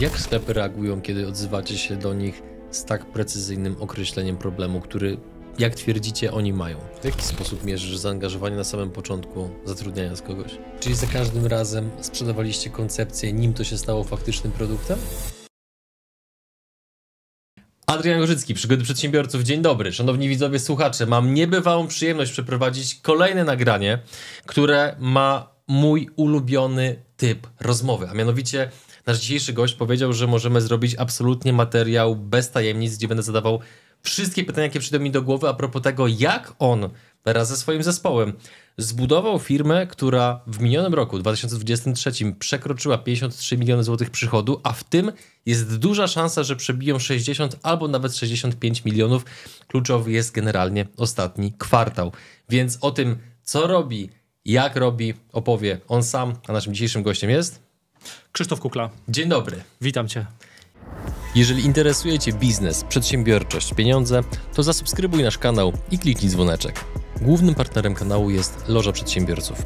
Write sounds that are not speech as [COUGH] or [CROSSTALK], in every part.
Jak sklepy reagują, kiedy odzywacie się do nich z tak precyzyjnym określeniem problemu, który, jak twierdzicie, oni mają? W jaki sposób mierzysz zaangażowanie na samym początku zatrudniania z kogoś? Czyli za każdym razem sprzedawaliście koncepcję, nim to się stało faktycznym produktem? Adrian Gorzycki, Przygody Przedsiębiorców. Dzień dobry. Szanowni widzowie, słuchacze, mam niebywałą przyjemność przeprowadzić kolejne nagranie, które ma mój ulubiony typ rozmowy, a mianowicie nasz dzisiejszy gość powiedział, że możemy zrobić absolutnie materiał bez tajemnic, gdzie będę zadawał wszystkie pytania, jakie przyjdą mi do głowy a propos tego, jak on wraz ze swoim zespołem zbudował firmę, która w minionym roku, 2023, przekroczyła 53 miliony złotych przychodu, a w tym jest duża szansa, że przebiją 60 albo nawet 65 milionów. Kluczowy jest generalnie ostatni kwartał. Więc o tym, co robi, jak robi, opowie on sam, a naszym dzisiejszym gościem jest Krzysztof Kukla. Dzień dobry. Witam Cię. Jeżeli interesuje Cię biznes, przedsiębiorczość, pieniądze, to zasubskrybuj nasz kanał i kliknij dzwoneczek. Głównym partnerem kanału jest Loża Przedsiębiorców.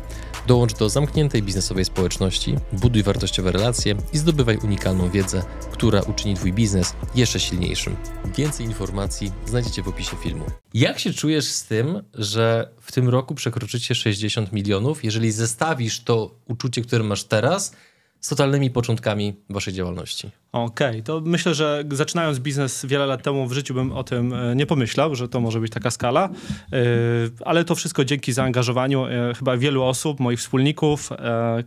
Dołącz do zamkniętej biznesowej społeczności, buduj wartościowe relacje i zdobywaj unikalną wiedzę, która uczyni Twój biznes jeszcze silniejszym. Więcej informacji znajdziecie w opisie filmu. Jak się czujesz z tym, że w tym roku przekroczycie 60 milionów, jeżeli zestawisz to uczucie, które masz teraz – z totalnymi początkami waszej działalności? Okej, okay, to myślę, że zaczynając biznes wiele lat temu w życiu bym o tym e, nie pomyślał, że to może być taka skala, e, ale to wszystko dzięki zaangażowaniu e, chyba wielu osób, moich wspólników,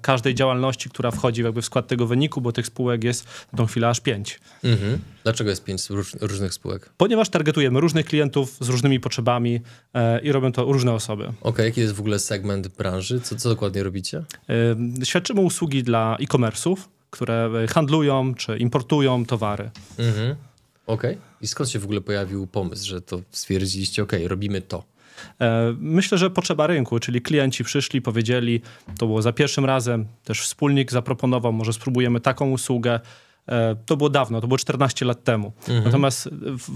każdej działalności, która wchodzi jakby w skład tego wyniku, bo tych spółek jest na tą chwilę aż pięć. Mhm. Dlaczego jest pięć różnych spółek? Ponieważ targetujemy różnych klientów z różnymi potrzebami i robią to różne osoby. Okej, okay, jaki jest w ogóle segment branży? Co, co dokładnie robicie? Świadczymy usługi dla e-commerce'ów, które handlują czy importują towary. Mhm. Okej. Okay. I skąd się w ogóle pojawił pomysł, że to stwierdziliście, okej, okay, robimy to? E, myślę, że potrzeba rynku, czyli klienci przyszli, powiedzieli, to było za pierwszym razem, też wspólnik zaproponował, może spróbujemy taką usługę. E, to było dawno, to było 14 lat temu. Mhm. Natomiast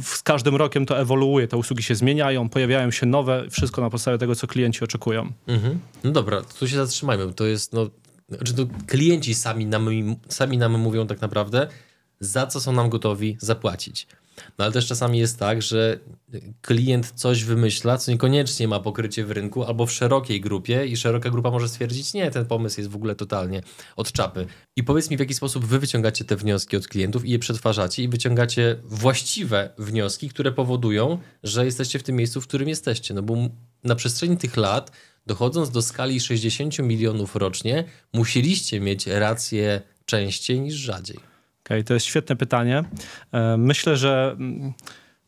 z każdym rokiem to ewoluuje, te usługi się zmieniają, pojawiają się nowe, wszystko na podstawie tego, co klienci oczekują. Mhm. No dobra, tu się zatrzymajmy, to jest no, znaczy to klienci sami nam, sami nam mówią tak naprawdę, za co są nam gotowi zapłacić. No ale też czasami jest tak, że klient coś wymyśla, co niekoniecznie ma pokrycie w rynku albo w szerokiej grupie i szeroka grupa może stwierdzić, nie, ten pomysł jest w ogóle totalnie od czapy. I powiedz mi, w jaki sposób wy wyciągacie te wnioski od klientów i je przetwarzacie i wyciągacie właściwe wnioski, które powodują, że jesteście w tym miejscu, w którym jesteście. No bo na przestrzeni tych lat dochodząc do skali 60 milionów rocznie, musieliście mieć rację częściej niż rzadziej? Okej, okay, to jest świetne pytanie. E, myślę, że mm,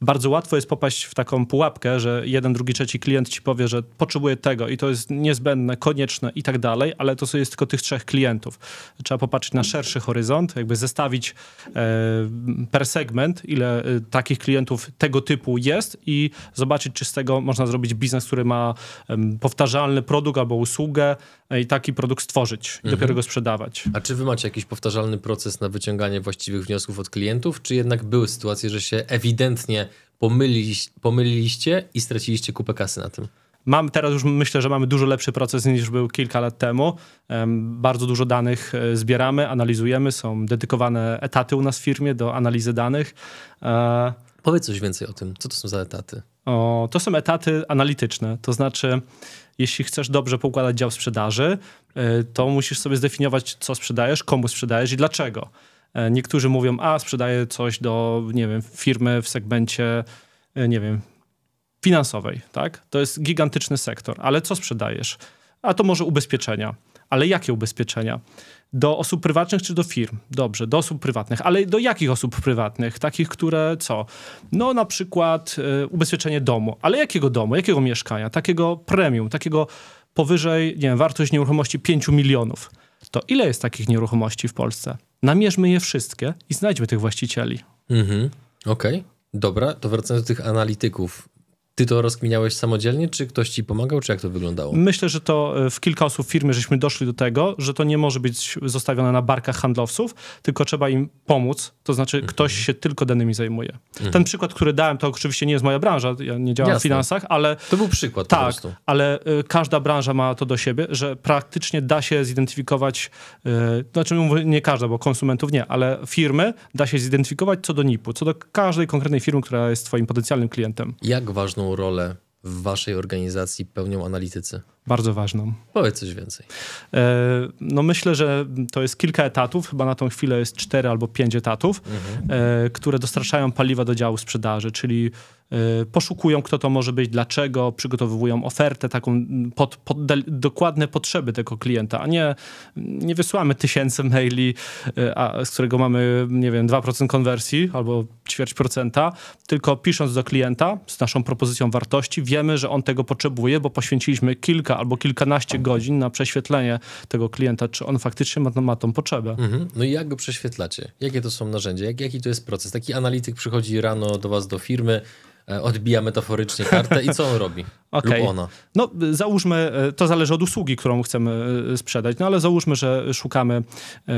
bardzo łatwo jest popaść w taką pułapkę, że jeden, drugi, trzeci klient ci powie, że potrzebuje tego i to jest niezbędne, konieczne i tak dalej, ale to jest tylko tych trzech klientów. Trzeba popatrzeć na szerszy horyzont, jakby zestawić e, per segment, ile e, takich klientów tego typu jest i zobaczyć, czy z tego można zrobić biznes, który ma powtarzalny produkt albo usługę e, i taki produkt stworzyć i dopiero mhm. go sprzedawać. A czy wy macie jakiś powtarzalny proces na wyciąganie właściwych wniosków od klientów, czy jednak były sytuacje, że się ewidentnie pomyliliś pomyliliście i straciliście kupę kasy na tym? Mam teraz już myślę, że mamy dużo lepszy proces niż był kilka lat temu. Bardzo dużo danych e, zbieramy, analizujemy, są dedykowane etaty u nas w firmie do analizy danych. E, Powiedz coś więcej o tym. Co to są za etaty? O, to są etaty analityczne, to znaczy, jeśli chcesz dobrze poukładać dział sprzedaży, e, to musisz sobie zdefiniować, co sprzedajesz, komu sprzedajesz i dlaczego. E, niektórzy mówią, a sprzedaję coś do, nie wiem, firmy w segmencie, e, nie wiem, finansowej, tak? To jest gigantyczny sektor, ale co sprzedajesz? A to może ubezpieczenia. Ale jakie ubezpieczenia? Do osób prywatnych czy do firm? Dobrze, do osób prywatnych. Ale do jakich osób prywatnych? Takich, które co? No na przykład y, ubezpieczenie domu. Ale jakiego domu? Jakiego mieszkania? Takiego premium, takiego powyżej, nie wiem, wartość nieruchomości 5 milionów to ile jest takich nieruchomości w Polsce? Namierzmy je wszystkie i znajdźmy tych właścicieli. Mhm. Okej. Okay. Dobra, to wracając do tych analityków. Ty to rozkminiałeś samodzielnie, czy ktoś ci pomagał, czy jak to wyglądało? Myślę, że to e, w kilka osób firmy żeśmy doszli do tego, że to nie może być zostawione na barkach handlowców, tylko trzeba im pomóc, to znaczy mhm. ktoś się tylko danymi zajmuje. Mhm. Ten przykład, który dałem, to oczywiście nie jest moja branża, ja nie działam Jasne. w finansach, ale... To był przykład Tak, po prostu. ale y, każda branża ma to do siebie, że praktycznie da się zidentyfikować, y, znaczy nie każda, bo konsumentów nie, ale firmy da się zidentyfikować co do NIP-u, co do każdej konkretnej firmy, która jest twoim potencjalnym klientem. Jak ważną istotną rolę w waszej organizacji pełnią analitycy? Bardzo ważną. Powiedz coś więcej. E, no myślę, że to jest kilka etatów, chyba na tą chwilę jest cztery albo pięć etatów, mhm. E, które dostarczają paliwa do działu sprzedaży, czyli Y, poszukują, kto to może być, dlaczego, przygotowują ofertę taką mm, pod, pod dokładne potrzeby tego klienta, a nie, nie wysyłamy tysięcy maili, y, a, z którego mamy, nie wiem, 2% konwersji albo ćwierć procenta, tylko pisząc do klienta z naszą propozycją wartości, wiemy, że on tego potrzebuje, bo poświęciliśmy kilka albo kilkanaście godzin na prześwietlenie tego klienta, czy on faktycznie ma, ma tą potrzebę. Mhm. No i jak go prześwietlacie? Jakie to są narzędzia? Jak, jaki to jest proces? Taki analityk przychodzi rano do was do firmy, E, odbija metaforycznie kartę i co on robi? Okay. Lub ona. No załóżmy, e, to zależy od usługi, którą chcemy e, sprzedać, no ale załóżmy, że szukamy yy,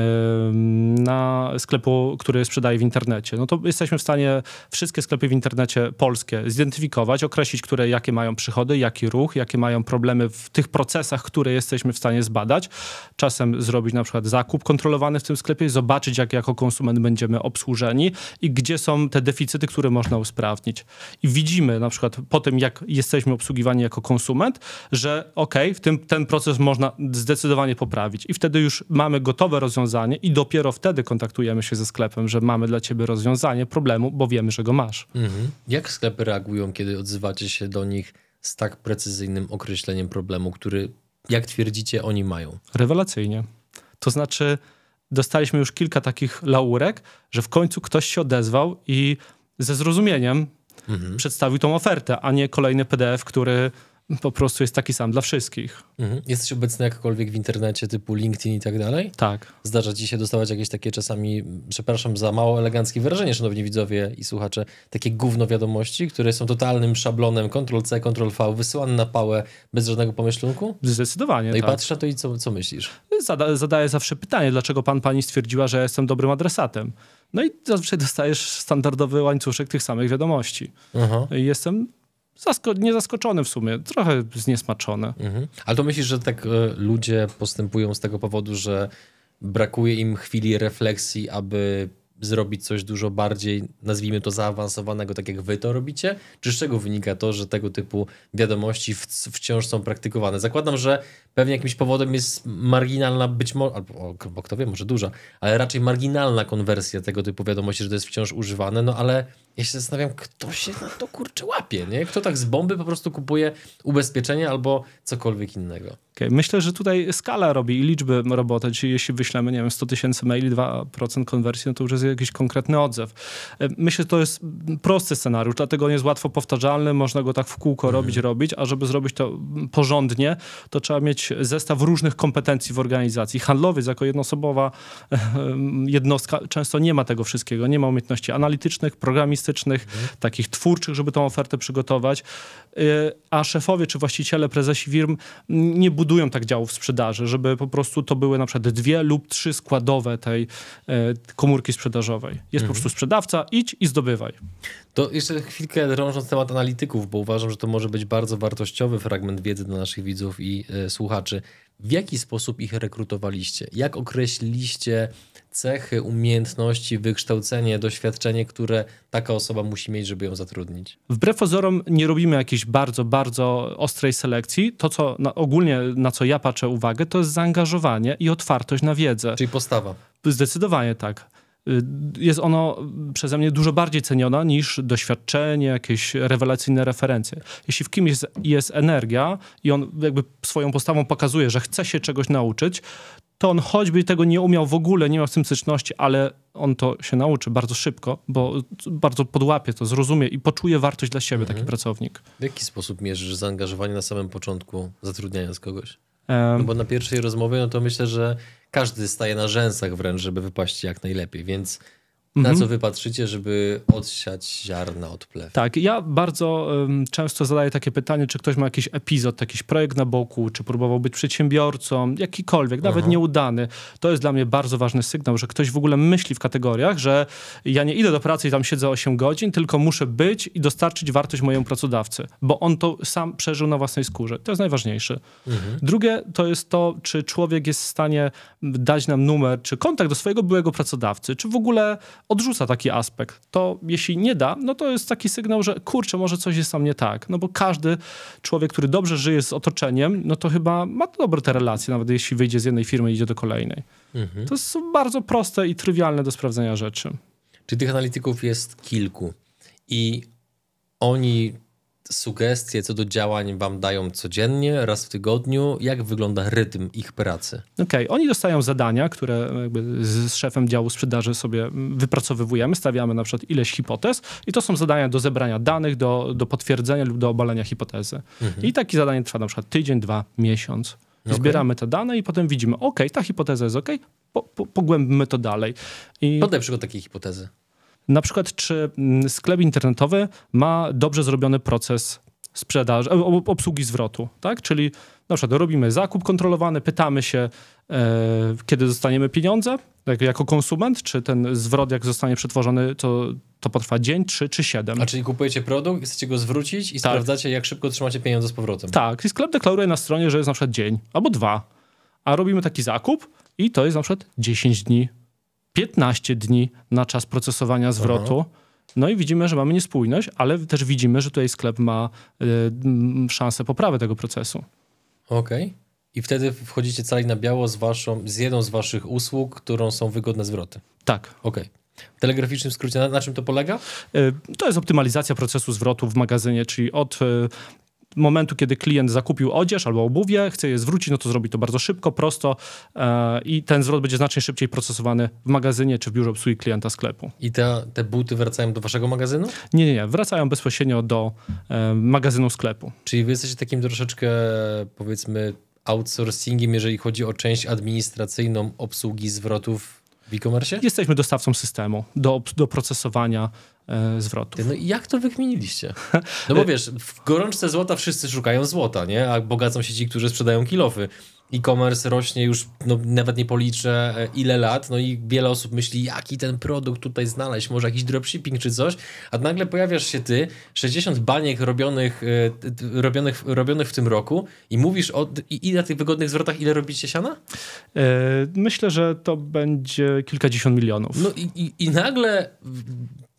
na sklepu, który sprzedaje w internecie. No to jesteśmy w stanie wszystkie sklepy w internecie polskie zidentyfikować, określić, które jakie mają przychody, jaki ruch, jakie mają problemy w tych procesach, które jesteśmy w stanie zbadać. Czasem zrobić na przykład zakup kontrolowany w tym sklepie, zobaczyć, jak jako konsument będziemy obsłużeni i gdzie są te deficyty, które można usprawnić. I widzimy na przykład po tym, jak jesteśmy obsługiwani oczekiwanie jako konsument, że okej, okay, w tym, ten proces można zdecydowanie poprawić. I wtedy już mamy gotowe rozwiązanie i dopiero wtedy kontaktujemy się ze sklepem, że mamy dla ciebie rozwiązanie problemu, bo wiemy, że go masz. Mhm. Jak sklepy reagują, kiedy odzywacie się do nich z tak precyzyjnym określeniem problemu, który, jak twierdzicie, oni mają? Rewelacyjnie. To znaczy, dostaliśmy już kilka takich laurek, że w końcu ktoś się odezwał i ze zrozumieniem mhm. przedstawił tą ofertę, a nie kolejny PDF, który po prostu jest taki sam dla wszystkich. Mhm. Jesteś obecny jakkolwiek w internecie typu LinkedIn i tak dalej? Tak. Zdarza ci się dostawać jakieś takie czasami, przepraszam za mało eleganckie wyrażenie, szanowni widzowie i słuchacze, takie gówno wiadomości, które są totalnym szablonem Ctrl-C, Ctrl-V, wysyłane na pałę bez żadnego pomyślunku? Zdecydowanie, No i tak. na to i co, co myślisz? Zada, zadaję zawsze pytanie, dlaczego pan, pani stwierdziła, że jestem dobrym adresatem? No i zazwyczaj dostajesz standardowy łańcuszek tych samych wiadomości. Jestem zasko nie zaskoczony w sumie, trochę zniesmaczony. Mhm. Ale to myślisz, że tak y, ludzie postępują z tego powodu, że brakuje im chwili refleksji, aby zrobić coś dużo bardziej, nazwijmy to zaawansowanego, tak jak wy to robicie? Czy z czego wynika to, że tego typu wiadomości wciąż są praktykowane? Zakładam, że pewnie jakimś powodem jest marginalna, być może, albo bo kto wie, może duża, ale raczej marginalna konwersja tego typu wiadomości, że to jest wciąż używane, no ale ja się zastanawiam, kto się na to kurczy łapie, nie? Kto tak z bomby po prostu kupuje ubezpieczenie albo cokolwiek innego. Okay. Myślę, że tutaj skala robi i liczby robotę, czyli jeśli wyślemy, nie wiem, 100 tysięcy maili, 2% konwersji, no to już jest jakiś konkretny odzew. E, myślę, że to jest prosty scenariusz, dlatego on jest łatwo powtarzalny, można go tak w kółko mhm. robić, robić, a żeby zrobić to porządnie, to trzeba mieć zestaw różnych kompetencji w organizacji. Handlowiec jako jednoosobowa e, e, jednostka często nie ma tego wszystkiego, nie ma umiejętności analitycznych, programistów, artystycznych, mhm. takich twórczych, żeby tą ofertę przygotować. Y, a szefowie czy właściciele, prezesi firm nie budują tak działów sprzedaży, żeby po prostu to były na przykład dwie lub trzy składowe tej y, komórki sprzedażowej. Jest mhm. po prostu sprzedawca, idź i zdobywaj. To jeszcze chwilkę drążąc temat analityków, bo uważam, że to może być bardzo wartościowy fragment wiedzy dla naszych widzów i y, słuchaczy. W jaki sposób ich rekrutowaliście? Jak określiliście cechy, umiejętności, wykształcenie, doświadczenie, które taka osoba musi mieć, żeby ją zatrudnić? Wbrew pozorom nie robimy jakiejś bardzo, bardzo ostrej selekcji. To, co na, ogólnie na co ja patrzę uwagę, to jest zaangażowanie i otwartość na wiedzę. Czyli postawa. Zdecydowanie tak. Y, jest ono przeze mnie dużo bardziej cenione niż doświadczenie, jakieś rewelacyjne referencje. Jeśli w kimś jest, jest energia i on jakby swoją postawą pokazuje, że chce się czegoś nauczyć, to on choćby tego nie umiał w ogóle, nie miał z tym styczności, ale on to się nauczy bardzo szybko, bo bardzo podłapie to, zrozumie i poczuje wartość dla siebie mhm. taki pracownik. W jaki sposób mierzysz zaangażowanie na samym początku z kogoś? No bo na pierwszej rozmowie, no to myślę, że każdy staje na rzęsach wręcz, żeby wypaść jak najlepiej, więc na mhm. co wypatrzycie, żeby odsiać ziarna od plew. Tak, ja bardzo um, często zadaję takie pytanie, czy ktoś ma jakiś epizod, jakiś projekt na boku, czy próbował być przedsiębiorcą, jakikolwiek, nawet mhm. nieudany. To jest dla mnie bardzo ważny sygnał, że ktoś w ogóle myśli w kategoriach, że ja nie idę do pracy i tam siedzę 8 godzin, tylko muszę być i dostarczyć wartość mojemu pracodawcy, bo on to sam przeżył na własnej skórze. To jest najważniejsze. Mhm. Drugie to jest to, czy człowiek jest w stanie dać nam numer, czy kontakt do swojego byłego pracodawcy, czy w ogóle odrzuca taki aspekt. To jeśli nie da, no to jest taki sygnał, że kurczę, może coś jest tam nie tak. No bo każdy człowiek, który dobrze żyje z otoczeniem, no to chyba ma dobre te relacje, nawet jeśli wyjdzie z jednej firmy i idzie do kolejnej. Mhm. To są bardzo proste i trywialne do sprawdzenia rzeczy. Czy tych analityków jest kilku i oni sugestie co do działań wam dają codziennie, raz w tygodniu? Jak wygląda rytm ich pracy? Okej, okay. oni dostają zadania, które z szefem działu sprzedaży sobie wypracowywujemy, stawiamy na przykład ileś hipotez i to są zadania do zebrania danych, do, do potwierdzenia lub do obalenia hipotezy. Mhm. I takie zadanie trwa na przykład tydzień, dwa, miesiąc. Okay. Zbieramy te dane i potem widzimy, okej, ta hipoteza jest okej, po, po, pogłębmy to dalej. I... Podaj przykład takiej hipotezy na przykład, czy mm, sklep internetowy ma dobrze zrobiony proces sprzedaży, e, obsługi zwrotu, tak? Czyli na przykład robimy zakup kontrolowany, pytamy się, e, kiedy dostaniemy pieniądze, tak, jako konsument, czy ten zwrot, jak zostanie przetworzony, to, to potrwa dzień, trzy czy siedem. A czyli kupujecie produkt, chcecie go zwrócić i tak. sprawdzacie, jak szybko otrzymacie pieniądze z powrotem. Tak, i sklep deklaruje na stronie, że jest na przykład dzień albo dwa, a robimy taki zakup i to jest na przykład 10 dni 15 dni na czas procesowania zwrotu. Aha. No i widzimy, że mamy niespójność, ale też widzimy, że tutaj sklep ma y, szansę poprawy tego procesu. Okej. Okay. I wtedy wchodzicie cali na biało z, waszą, z jedną z waszych usług, którą są wygodne zwroty. Tak. Okej. Okay. W telegraficznym skrócie, na, na, czym to polega? E, to jest optymalizacja procesu zwrotu w magazynie, czyli od e, momentu, kiedy klient zakupił odzież albo obuwie, chce je zwrócić, no to zrobi to bardzo szybko, prosto e, i ten zwrot będzie znacznie szybciej procesowany w magazynie czy w biurze obsługi klienta sklepu. I te, te buty wracają do waszego magazynu? Nie, nie, nie. Wracają bezpośrednio do e, magazynu sklepu. Czyli wy jesteście takim troszeczkę, powiedzmy, outsourcingiem, jeżeli chodzi o część administracyjną obsługi zwrotów w e-commerce? Jesteśmy dostawcą systemu do, do procesowania e, zwrotów. no jak to wykminiliście? [LAUGHS] No bo wiesz, w gorączce złota wszyscy szukają złota, nie? A bogacą się ci, którzy sprzedają kilofy e-commerce rośnie już, no, nawet nie policzę e, ile lat, no i wiele osób myśli, jaki ten produkt tutaj znaleźć, może jakiś dropshipping czy coś, a nagle pojawiasz się ty, 60 baniek robionych, e, robionych, robionych w tym roku i mówisz o i na tych wygodnych zwrotach, ile robicie siana? E, myślę, że to będzie kilkadziesiąt milionów. No i, i, i nagle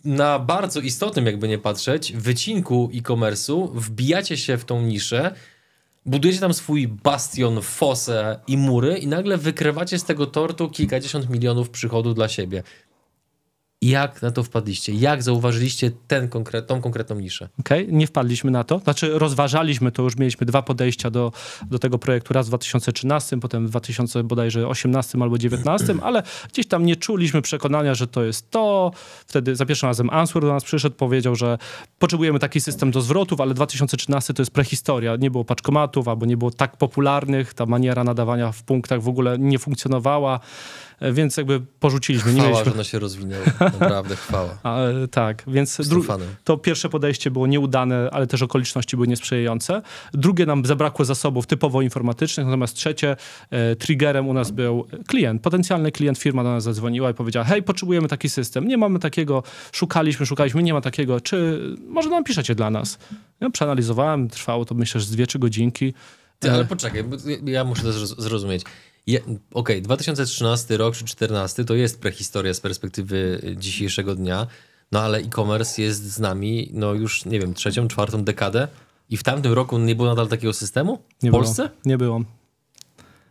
na bardzo istotnym, jakby nie patrzeć, wycinku e-commerce'u wbijacie się w tą niszę, budujecie tam swój bastion, fosę i mury i nagle wykrywacie z tego tortu kilkadziesiąt milionów przychodu dla siebie. Jak na to wpadliście? Jak zauważyliście ten konkret, tą konkretną niszę? Okej, okay, nie wpadliśmy na to. Znaczy rozważaliśmy to, już mieliśmy dwa podejścia do, do tego projektu, raz w 2013, potem w 2018 bodajże 18 albo 19, ale gdzieś tam nie czuliśmy przekonania, że to jest to. Wtedy za pierwszym razem Answer do nas przyszedł, powiedział, że potrzebujemy taki system do zwrotów, ale 2013 to jest prehistoria. Nie było paczkomatów albo nie było tak popularnych, ta maniera nadawania w punktach w ogóle nie funkcjonowała. E, więc jakby porzuciliśmy. Chwała, nie mieliśmy... że ona się rozwinęła, naprawdę chwała. A, [LAUGHS] tak, więc dru- to pierwsze podejście było nieudane, ale też okoliczności były niesprzyjające. Drugie nam zabrakło zasobów typowo informatycznych, natomiast trzecie, e, triggerem u nas był klient, potencjalny klient, firma do nas zadzwoniła i powiedziała, hej, potrzebujemy taki system, nie mamy takiego, szukaliśmy, szukaliśmy, nie ma takiego, czy może nam piszecie dla nas? Ja przeanalizowałem, trwało to myślę, że z dwie, trzy godzinki. Ty, ale e. poczekaj, ja muszę to zrozumieć. Okej, okay, 2013 rok czy 2014 to jest prehistoria z perspektywy dzisiejszego dnia, no ale e-commerce jest z nami no już, nie wiem, trzecią, czwartą dekadę i w tamtym roku nie było nadal takiego systemu w nie Polsce? Było, nie było.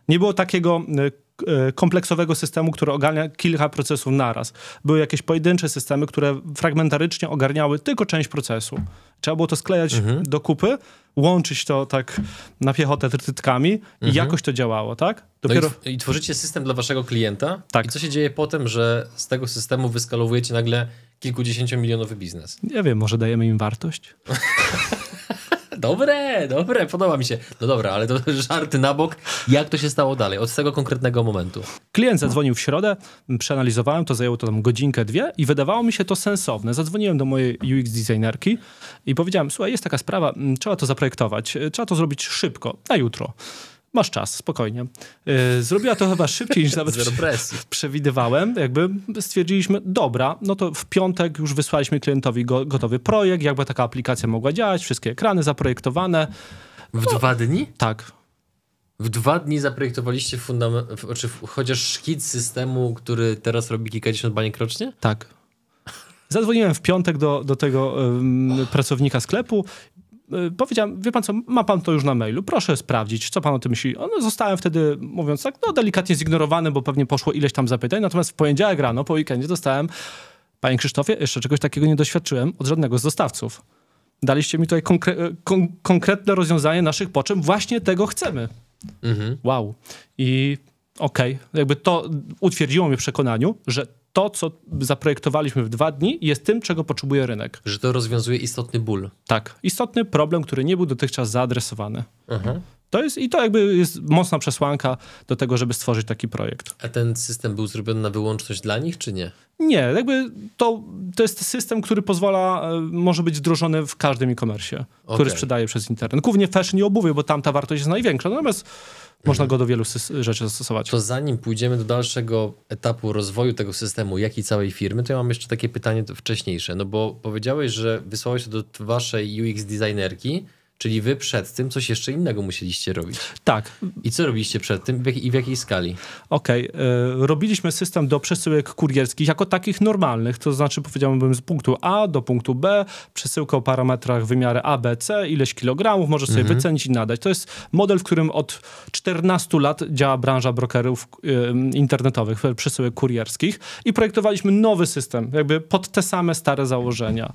Nie było takiego y, E, kompleksowego systemu, który ogarnia kilka procesów naraz. Były jakieś pojedyncze systemy, które fragmentarycznie ogarniały tylko część procesu. Trzeba było to sklejać mhm. do kupy, łączyć to tak na piechotę trytkami mhm. i jakoś to działało, tak? Dopiero... No i, i, tworzycie system dla waszego klienta. Tak. I co się dzieje potem, że z tego systemu wyskalowujecie nagle kilkudziesięciomilionowy biznes? Nie wiem, może dajemy im wartość? [LAUGHS] Dobre, dobre, podoba mi się. No dobra, ale to [LAUGHS] żarty na bok. Jak to się stało dalej, od tego konkretnego momentu? Klient zadzwonił w środę, przeanalizowałem to, zajęło to tam godzinkę, dwie i wydawało mi się to sensowne. Zadzwoniłem do mojej UX designerki i powiedziałem, słuchaj, jest taka sprawa, mm, trzeba to zaprojektować, e, trzeba to zrobić szybko, na jutro masz czas, spokojnie. Y, zrobiła to chyba szybciej niż [LAUGHS] nawet przewidywałem. Jakby stwierdziliśmy, dobra, no to w piątek już wysłaliśmy klientowi go, gotowy projekt, jakby taka aplikacja mogła działać, wszystkie ekrany zaprojektowane. W no, dwa dni? Tak. W dwa dni zaprojektowaliście fundament, czy znaczy chociaż szkic systemu, który teraz robi kilkadziesiąt baniek rocznie? Tak. Zadzwoniłem w piątek do, do tego um, pracownika sklepu Y, powiedziałem, wie pan co, ma pan to już na mailu, proszę sprawdzić, co pan o tym myśli. zostałem wtedy, mówiąc tak, no delikatnie zignorowany, bo pewnie poszło ileś tam zapytań, natomiast w poniedziałek rano, po weekendzie dostałem, panie Krzysztofie, jeszcze czegoś takiego nie doświadczyłem od żadnego z dostawców. Daliście mi tutaj konkre y, kon konkretne rozwiązanie naszych potrzeb, właśnie tego chcemy. Mhm. Wow. I okej, okay. jakby to utwierdziło mnie w przekonaniu, że to, co zaprojektowaliśmy w dwa dni, jest tym, czego potrzebuje rynek. Że to rozwiązuje istotny ból. Tak, istotny problem, który nie był dotychczas zaadresowany. Mhm. To jest, I to jakby jest mocna przesłanka do tego, żeby stworzyć taki projekt. A ten system był zrobiony na wyłączność dla nich, czy nie? Nie, jakby to, to jest system, który pozwala, e, może być wdrożony w każdym e-commerce, okay. który sprzedaje przez internet. Głównie fashion i obuwie, bo tam ta wartość jest największa. Natomiast można go do wielu rzeczy zastosować. To zanim pójdziemy do dalszego etapu rozwoju tego systemu, jak i całej firmy, to ja mam jeszcze takie pytanie wcześniejsze. No bo powiedziałeś, że wysłałeś to do waszej UX designerki, Czyli wy przed tym coś jeszcze innego musieliście robić. Tak. I co robiliście przed tym i w jakiej skali? Okej, okay. E, robiliśmy system do przesyłek kurierskich jako takich normalnych, to znaczy powiedziałbym z punktu A do punktu B, przesyłkę o parametrach wymiary A, B, C, ileś kilogramów, możesz sobie mhm. wycenić i nadać. To jest model, w którym od 14 lat działa branża brokerów e, internetowych, przesyłek kurierskich i projektowaliśmy nowy system, jakby pod te same stare założenia.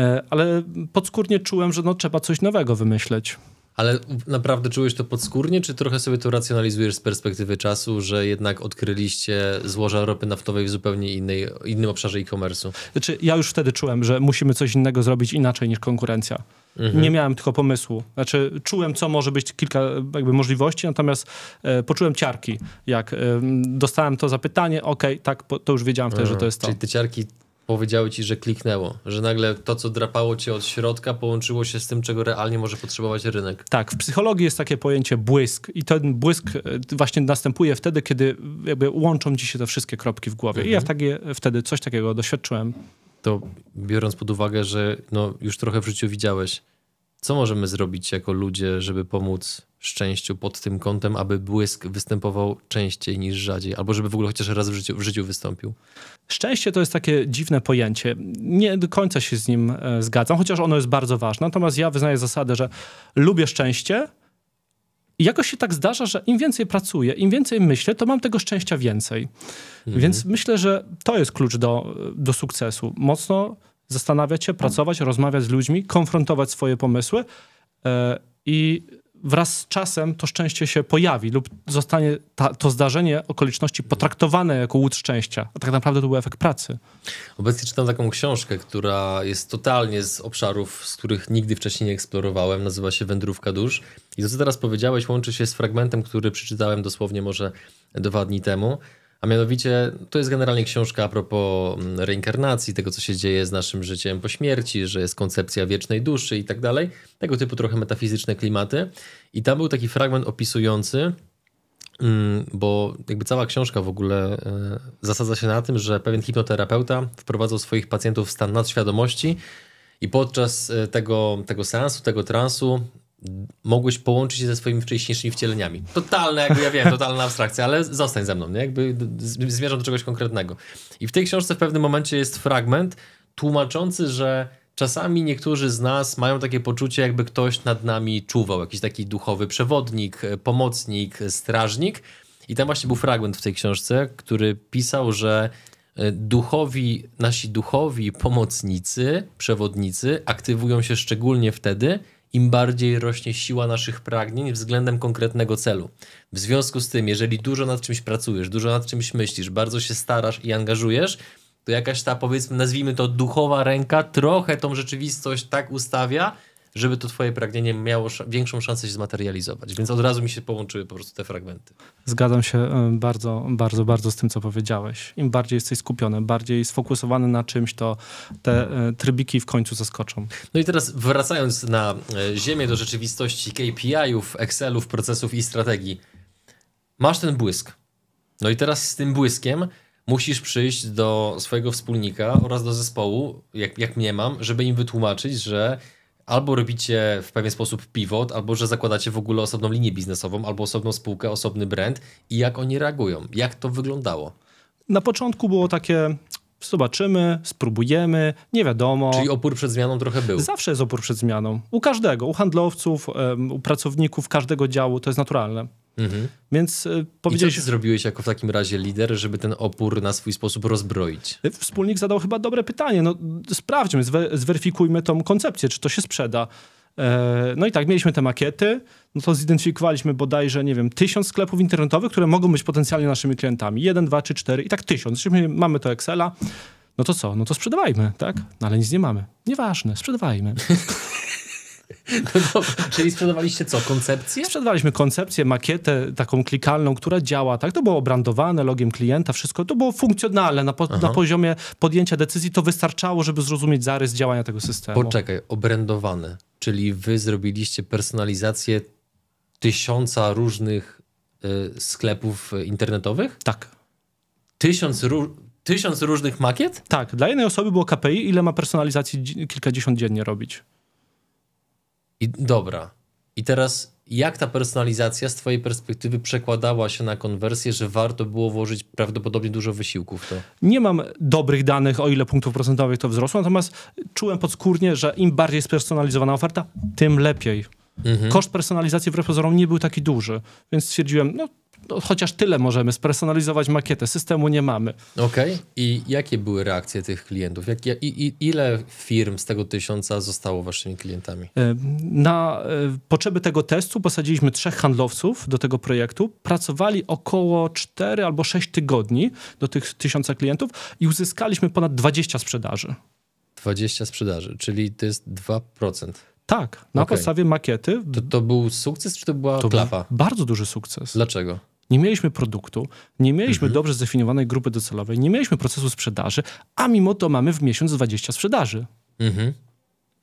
E, ale podskórnie czułem, że no, trzeba coś nowego wymyśleć. Ale naprawdę czułeś to podskórnie, czy trochę sobie to racjonalizujesz z perspektywy czasu, że jednak odkryliście złoża ropy naftowej w zupełnie innej, innym obszarze e-commerce'u? Znaczy, ja już wtedy czułem, że musimy coś innego zrobić inaczej niż konkurencja. Mhm. Nie miałem tylko pomysłu. Znaczy, czułem, co może być kilka jakby możliwości, natomiast e, poczułem ciarki. Jak e, dostałem to zapytanie, okej, okay, tak, to już wiedziałem wtedy, mhm. że to jest to. Czyli te ciarki powiedziały ci, że kliknęło, że nagle to, co drapało cię od środka, połączyło się z tym, czego realnie może potrzebować rynek. Tak, w psychologii jest takie pojęcie błysk i ten błysk e, właśnie następuje wtedy, kiedy jakby łączą ci się te wszystkie kropki w głowie. Mhm. I ja mhm. takie, wtedy coś takiego doświadczyłem. To biorąc pod uwagę, że no, już trochę w życiu widziałeś, co możemy zrobić jako ludzie, żeby pomóc szczęściu pod tym kątem, aby błysk występował częściej niż rzadziej, albo żeby w ogóle chociaż raz w życiu, w życiu wystąpił? Szczęście to jest takie dziwne pojęcie. Nie do końca się z nim e, zgadzam, chociaż ono jest bardzo ważne. Natomiast ja wyznaję zasadę, że lubię szczęście, i jakoś się tak zdarza, że im więcej pracuję, im więcej myślę, to mam tego szczęścia więcej. Mhm. Więc myślę, że to jest klucz do, do sukcesu. Mocno zastanawiać się, pracować, rozmawiać z ludźmi, konfrontować swoje pomysły. E, I wraz z czasem to szczęście się pojawi lub zostanie ta, to zdarzenie, okoliczności potraktowane jako łódź szczęścia, a tak naprawdę to był efekt pracy. Obecnie czytam taką książkę, która jest totalnie z obszarów, z których nigdy wcześniej nie eksplorowałem, nazywa się Wędrówka Dusz i to, co teraz powiedziałeś, łączy się z fragmentem, który przeczytałem dosłownie może dwa dni temu, a mianowicie to jest generalnie książka a propos mm, reinkarnacji, tego co się dzieje z naszym życiem po śmierci, że jest koncepcja wiecznej duszy i tak dalej. Tego typu trochę metafizyczne klimaty. I tam był taki fragment opisujący, mm, bo jakby cała książka w ogóle e, zasadza się na tym, że pewien hipnoterapeuta wprowadzał swoich pacjentów w stan nadświadomości i podczas e, tego, tego seansu, tego transu mogłeś połączyć się ze swoimi wcześniejszymi wcieleniami. Totalne, jakby ja wiem, totalna abstrakcja, ale zostań ze mną, nie? Jakby zmierzam do czegoś konkretnego. I w tej książce w pewnym momencie jest fragment tłumaczący, że czasami niektórzy z nas mają takie poczucie, jakby ktoś nad nami czuwał, jakiś taki duchowy przewodnik, e, pomocnik, e, strażnik. I tam właśnie był fragment w tej książce, który pisał, że e, duchowi, nasi duchowi pomocnicy, przewodnicy aktywują się szczególnie wtedy, im bardziej rośnie siła naszych pragnień względem konkretnego celu. W związku z tym, jeżeli dużo nad czymś pracujesz, dużo nad czymś myślisz, bardzo się starasz i angażujesz, to jakaś ta, powiedzmy, nazwijmy to duchowa ręka, trochę tą rzeczywistość tak ustawia, żeby to twoje pragnienie miało większą szansę się zmaterializować. Więc od razu mi się połączyły po prostu te fragmenty. Zgadzam się e, bardzo, bardzo, bardzo z tym, co powiedziałeś. Im bardziej jesteś skupiony, bardziej sfokusowany na czymś, to te e, trybiki w końcu zaskoczą. No i teraz wracając na e, ziemię do rzeczywistości KPI-ów, Excelów, procesów i strategii. Masz ten błysk. No i teraz z tym błyskiem musisz przyjść do swojego wspólnika oraz do zespołu, jak, jak mnie mam, żeby im wytłumaczyć, że albo robicie w pewien sposób pivot, albo że zakładacie w ogóle osobną linię biznesową, albo osobną spółkę, osobny brand i jak oni reagują, jak to wyglądało? Na początku było takie, zobaczymy, spróbujemy, nie wiadomo. Czyli opór przed zmianą trochę był. Zawsze jest opór przed zmianą. U każdego, u handlowców, u pracowników każdego działu to jest naturalne. Mhm. Więc powiedziałeś... I co zrobiłeś jako w takim razie lider, żeby ten opór na swój sposób rozbroić? E, wspólnik zadał chyba dobre pytanie. No, sprawdźmy, zweryfikujmy tą koncepcję, czy to się sprzeda. E, no i tak, mieliśmy te makiety, no to zidentyfikowaliśmy bodajże, nie wiem, tysiąc sklepów internetowych, które mogą być potencjalnie naszymi klientami. Jeden, dwa, trzy, cztery i tak tysiąc. Czyli mamy to Excela. No to co? No to sprzedawajmy, tak? No ale nic nie mamy. Nieważne, sprzedawajmy. [LAUGHS] No czyli sprzedawaliście co? Koncepcję? Sprzedawaliśmy koncepcję, makietę taką klikalną, która działa tak. To było obrandowane logiem klienta, wszystko. To było funkcjonalne na, po, na poziomie podjęcia decyzji. To wystarczało, żeby zrozumieć zarys działania tego systemu. Poczekaj, obrandowane, czyli wy zrobiliście personalizację tysiąca różnych y, sklepów internetowych? Tak. Tysiąc, tysiąc różnych makiet? Tak. Dla jednej osoby było KPI, ile ma personalizacji kilkadziesiąt dziennie robić. I dobra. I teraz jak ta personalizacja z Twojej perspektywy przekładała się na konwersję, że warto było włożyć prawdopodobnie dużo wysiłków? To? Nie mam dobrych danych, o ile punktów procentowych to wzrosło, natomiast czułem podskórnie, że im bardziej spersonalizowana oferta, tym lepiej. Mhm. Koszt personalizacji w repozorom nie był taki duży, więc stwierdziłem, no no, chociaż tyle możemy, spersonalizować makietę. Systemu nie mamy. Okej. Okay. I jakie były reakcje tych klientów? Jak, i, i, ile firm z tego tysiąca zostało waszymi klientami? E, na e, potrzeby tego testu posadziliśmy trzech handlowców do tego projektu. Pracowali około 4 albo 6 tygodni do tych tysiąca klientów i uzyskaliśmy ponad 20 sprzedaży. 20 sprzedaży, czyli to jest 2%. Tak, na okay. podstawie makiety. To, to był sukces, czy to była to klapa? Był bardzo duży sukces. Dlaczego? nie mieliśmy produktu, nie mieliśmy mhm. dobrze zdefiniowanej grupy docelowej, nie mieliśmy procesu sprzedaży, a mimo to mamy w miesiąc 20 sprzedaży. Mhm.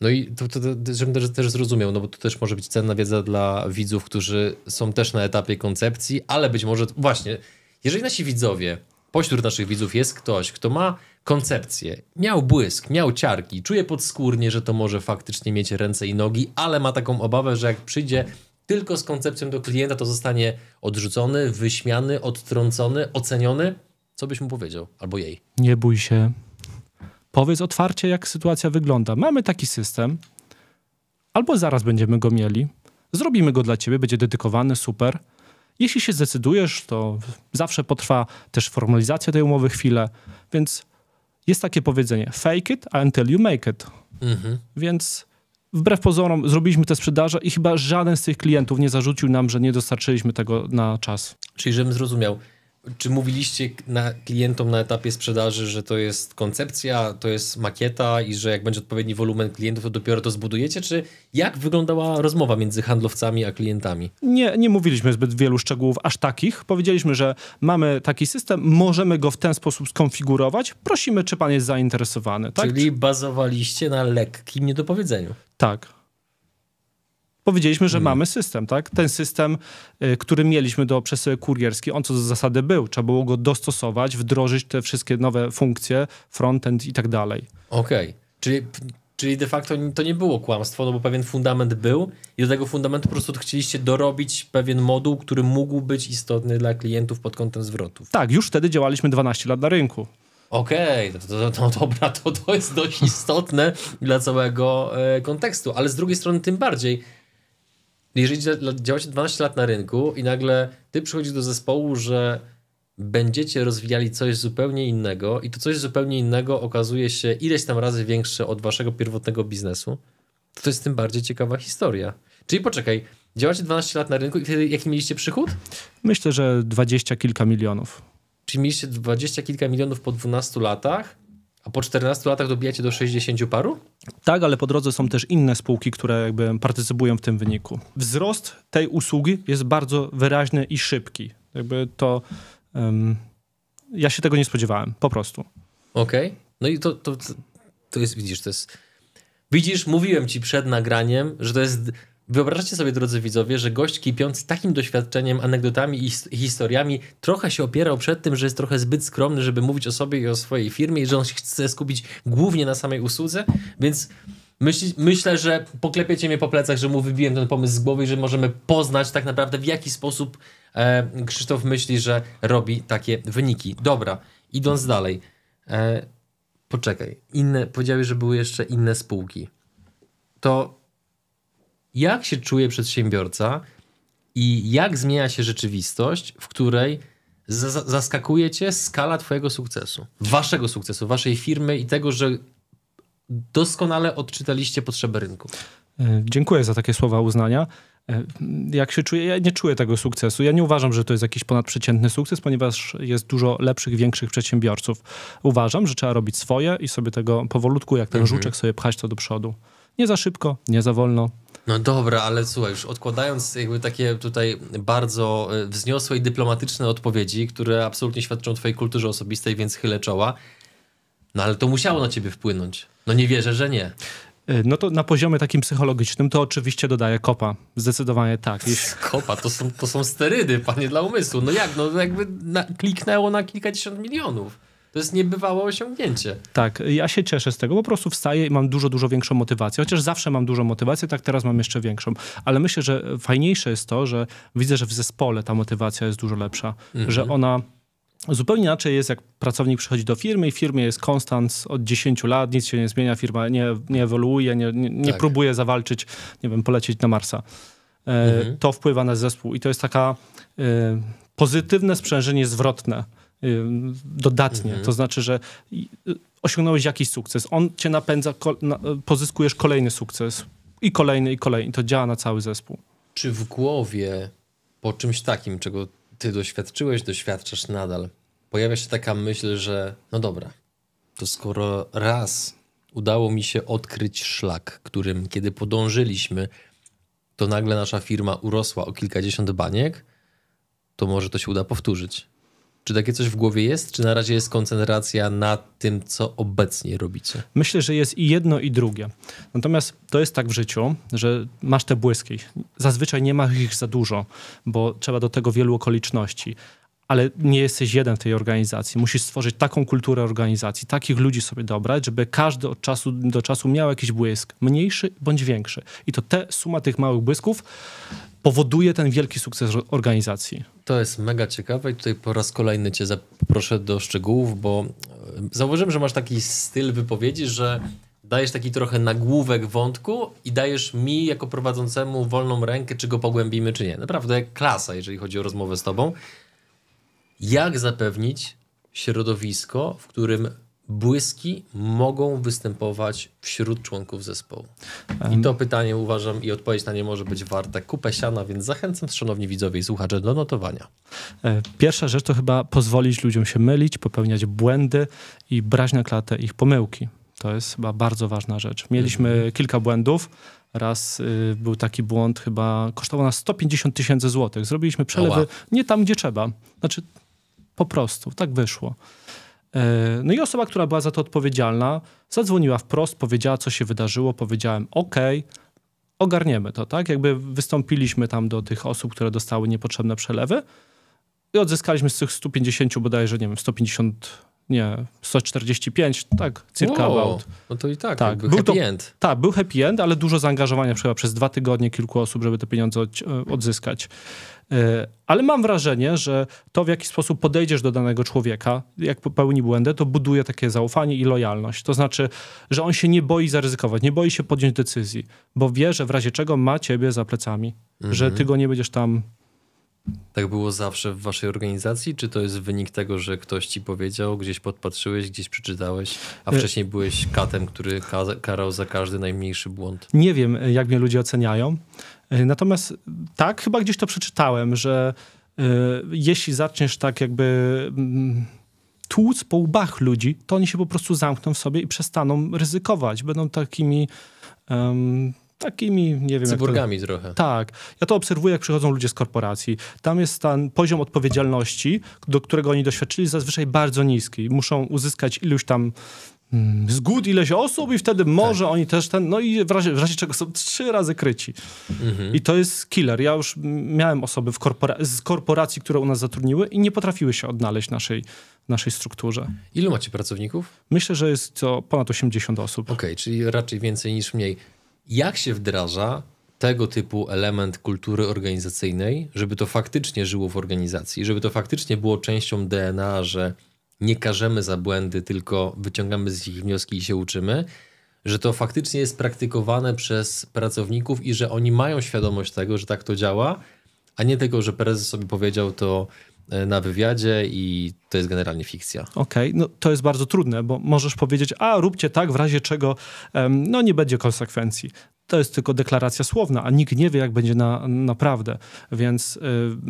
No i to, to, to żebym też, też, zrozumiał, no bo to też może być cenna wiedza dla widzów, którzy są też na etapie koncepcji, ale być może właśnie, jeżeli nasi widzowie, pośród naszych widzów jest ktoś, kto ma koncepcję, miał błysk, miał ciarki, czuje podskórnie, że to może faktycznie mieć ręce i nogi, ale ma taką obawę, że jak przyjdzie tylko z koncepcją do klienta, to zostanie odrzucony, wyśmiany, odtrącony, oceniony. Co byś mu powiedział albo jej? Nie bój się. Powiedz otwarcie, jak sytuacja wygląda. Mamy taki system, albo zaraz będziemy go mieli. Zrobimy go dla ciebie, będzie dedykowany, super. Jeśli się zdecydujesz, to zawsze potrwa też formalizacja tej umowy chwilę, więc jest takie powiedzenie: fake it until you make it. Mhm. Więc wbrew pozorom zrobiliśmy te sprzedaże i chyba żaden z tych klientów nie zarzucił nam, że nie dostarczyliśmy tego na czas. Czyli żebym zrozumiał, czy mówiliście na, klientom na etapie sprzedaży, że to jest koncepcja, to jest makieta i że jak będzie odpowiedni wolumen klientów, to dopiero to zbudujecie? Czy jak wyglądała rozmowa między handlowcami a klientami? Nie, nie mówiliśmy zbyt wielu szczegółów aż takich. Powiedzieliśmy, że mamy taki system, możemy go w ten sposób skonfigurować. Prosimy, czy pan jest zainteresowany. Tak? Czyli bazowaliście na lekkim niedopowiedzeniu. Tak, Powiedzieliśmy, że mhm. mamy system, tak? Ten system, y, który mieliśmy do przesyłek kurierski, on co z zasady był. Trzeba było go dostosować, wdrożyć te wszystkie nowe funkcje, frontend i tak dalej. Okej, okay. czyli Czyli de facto to nie było kłamstwo, no bo pewien fundament był i do tego fundamentu po prostu chcieliście dorobić pewien moduł, który mógł być istotny dla klientów pod kątem zwrotów. Tak, już wtedy działaliśmy 12 lat na rynku. Okej, okay, to, to, to, dobra, to, to jest dość istotne dla całego e, kontekstu, ale z drugiej strony tym bardziej jeżeli działacie 12 lat na rynku i nagle ty przychodzisz do zespołu, że będziecie rozwijali coś zupełnie innego i to coś zupełnie innego okazuje się ileś tam razy większe od waszego pierwotnego biznesu, to to jest tym bardziej ciekawa historia. Czyli poczekaj, działacie 12 lat na rynku i wtedy jaki mieliście przychód? Myślę, że 20 kilka milionów. Czyli mieliście 20 kilka milionów po 12 latach a po 14 latach dobijacie do 60 paru? Tak, ale po drodze są też inne spółki, które jakby partycypują w tym wyniku. Wzrost tej usługi jest bardzo wyraźny i szybki. Jakby to. Um, ja się tego nie spodziewałem, po prostu. Okej. Okay. No i to, to, to jest, widzisz, to jest. Widzisz, mówiłem ci przed nagraniem, że to jest Wyobrażacie sobie, drodzy widzowie, że gość kipiąc takim doświadczeniem, anegdotami i historiami trochę się opierał przed tym, że jest trochę zbyt skromny, żeby mówić o sobie i o swojej firmie i że on się chce skupić głównie na samej usłudze, więc myśl, myślę, że poklepiecie mnie po plecach, że mu wybiłem ten pomysł z głowy i że możemy poznać tak naprawdę w jaki sposób e, Krzysztof myśli, że robi takie wyniki. Dobra, idąc dalej. E, poczekaj, inne, powiedziałeś, że były jeszcze inne spółki. To jak się czuje przedsiębiorca i jak zmienia się rzeczywistość, w której zaskakuje cię skala twojego sukcesu, waszego sukcesu, waszej firmy i tego, że doskonale odczytaliście potrzeby rynku. E, dziękuję za takie słowa uznania. E, jak się czuję? Ja nie czuję tego sukcesu. Ja nie uważam, że to jest jakiś ponadprzeciętny sukces, ponieważ jest dużo lepszych, większych przedsiębiorców. Uważam, że trzeba robić swoje i sobie tego powolutku, jak ten mm żuczek, sobie pchać to do przodu. Nie za szybko, nie za wolno. No dobra, ale słuchaj, już odkładając jakby takie tutaj bardzo e, wzniosłe i dyplomatyczne odpowiedzi, które absolutnie świadczą o twojej kulturze osobistej, więc chylę czoła. No ale to musiało na ciebie wpłynąć. No nie wierzę, że nie. E, no to na poziomie takim psychologicznym to oczywiście dodaje kopa. Zdecydowanie tak. Jeśli... [LAUGHS] Kopa to są, to są sterydy, panie dla umysłu. No jak, no jakby na, kliknęło na kilkadziesiąt milionów. To jest niebywałe osiągnięcie. Tak, ja się cieszę z tego, po prostu wstaję i mam dużo, dużo większą motywację. Chociaż zawsze mam dużą motywację, tak teraz mam jeszcze większą. Ale myślę, że fajniejsze jest to, że widzę, że w zespole ta motywacja jest dużo lepsza, mhm. że ona Zupełnie inaczej jest, jak pracownik przychodzi do firmy i w firmie jest konstans od 10 lat, nic się nie zmienia, firma nie, nie ewoluuje, nie, nie, nie tak. próbuje zawalczyć, nie wiem, polecieć na Marsa. E, mhm. To wpływa na zespół i to jest taka e, pozytywne sprzężenie zwrotne Y, dodatnie. Mhm. To znaczy, że y, osiągnąłeś jakiś sukces, on cię napędza, y, pozyskujesz kolejny sukces i kolejny, i kolejny. To działa na cały zespół. Czy w głowie po czymś takim, czego ty doświadczyłeś, doświadczasz nadal, pojawia się taka myśl, że no dobra, to skoro raz udało mi się odkryć szlak, którym kiedy podążyliśmy, to nagle nasza firma urosła o kilkadziesiąt baniek, to może to się uda powtórzyć. Czy takie coś w głowie jest, czy na razie jest koncentracja na tym, co obecnie robicie? Myślę, że jest i jedno, i drugie. Natomiast to jest tak w życiu, że masz te błyski. Zazwyczaj nie masz ich za dużo, bo trzeba do tego wielu okoliczności ale nie jesteś jeden w tej organizacji. Musisz stworzyć taką kulturę organizacji, takich ludzi sobie dobrać, żeby każdy od czasu do czasu miał jakiś błysk, mniejszy bądź większy. I to te suma tych małych błysków powoduje ten wielki sukces organizacji. To jest mega ciekawe i tutaj po raz kolejny cię zaproszę do szczegółów, bo e, zauważyłem, że masz taki styl wypowiedzi, że dajesz taki trochę nagłówek wątku i dajesz mi jako prowadzącemu wolną rękę, czy go pogłębimy, czy nie. Naprawdę klasa, jeżeli chodzi o rozmowę z tobą. Jak zapewnić środowisko, w którym błyski mogą występować wśród członków zespołu? I to pytanie uważam i odpowiedź na nie może być warta kupę siana, więc zachęcam szanowni widzowie i słuchacze do notowania. E, pierwsza rzecz to chyba pozwolić ludziom się mylić, popełniać błędy i brać na klatę ich pomyłki. To jest chyba bardzo ważna rzecz. Mieliśmy mhm. kilka błędów. Raz y, był taki błąd, chyba kosztował nas 150 tysięcy złotych. Zrobiliśmy przelewy Oła. nie tam, gdzie trzeba. Znaczy, po prostu, tak wyszło. E, no i osoba, która była za to odpowiedzialna, zadzwoniła wprost, powiedziała, co się wydarzyło, powiedziałem OK, ogarniemy to, tak? Jakby wystąpiliśmy tam do tych osób, które dostały niepotrzebne przelewy i odzyskaliśmy z tych 150 bodajże, nie wiem, 150 nie, 145, tak, circa wow, about. No to i tak, tak był happy to, end. Tak, był happy end, ale dużo zaangażowania trzeba przez dwa tygodnie kilku osób, żeby te pieniądze e, odzyskać. E, ale mam wrażenie, że to w jaki sposób podejdziesz do danego człowieka, jak popełni błędy, to buduje takie zaufanie i lojalność. To znaczy, że on się nie boi zaryzykować, nie boi się podjąć decyzji, bo wie, że w razie czego ma ciebie za plecami, że mhm. ty go nie będziesz tam tak było zawsze w waszej organizacji? Czy to jest wynik tego, że ktoś ci powiedział, gdzieś podpatrzyłeś, gdzieś przeczytałeś, a e, wcześniej byłeś katem, który karał za każdy najmniejszy błąd? Nie wiem, jak mnie ludzie oceniają. E, natomiast tak, chyba gdzieś to przeczytałem, że y, jeśli zaczniesz tak jakby mm, tłuc po łbach ludzi, to oni się po prostu zamkną w sobie i przestaną ryzykować. Będą takimi takimi, nie wiem... Cyborgami to... trochę. Tak. Ja to obserwuję, jak przychodzą ludzie z korporacji. Tam jest ten poziom odpowiedzialności, do którego oni doświadczyli, zazwyczaj bardzo niski. Muszą uzyskać iluś tam mm, zgód ileś osób i wtedy może tak. oni też ten, no i w razie, w razie czego są trzy razy kryci. Mhm. I to jest killer. Ja już miałem osoby korpora z korporacji, które u nas zatrudniły i nie potrafiły się odnaleźć naszej, naszej strukturze. Ilu macie pracowników? Myślę, że jest to ponad 80 osób. Okej, okay, czyli raczej więcej niż mniej jak się wdraża tego typu element kultury organizacyjnej, żeby to faktycznie żyło w organizacji, żeby to faktycznie było częścią DNA, że nie karzemy za błędy, tylko wyciągamy z nich wnioski i się uczymy, że to faktycznie jest praktykowane przez pracowników i że oni mają świadomość tego, że tak to działa, a nie tego, że prezes sobie powiedział to E, na wywiadzie i to jest generalnie fikcja. Okej, okay. no to jest bardzo trudne, bo możesz powiedzieć, a róbcie tak, w razie czego um, no nie będzie konsekwencji. To jest tylko deklaracja słowna, a nikt nie wie, jak będzie na, naprawdę. Więc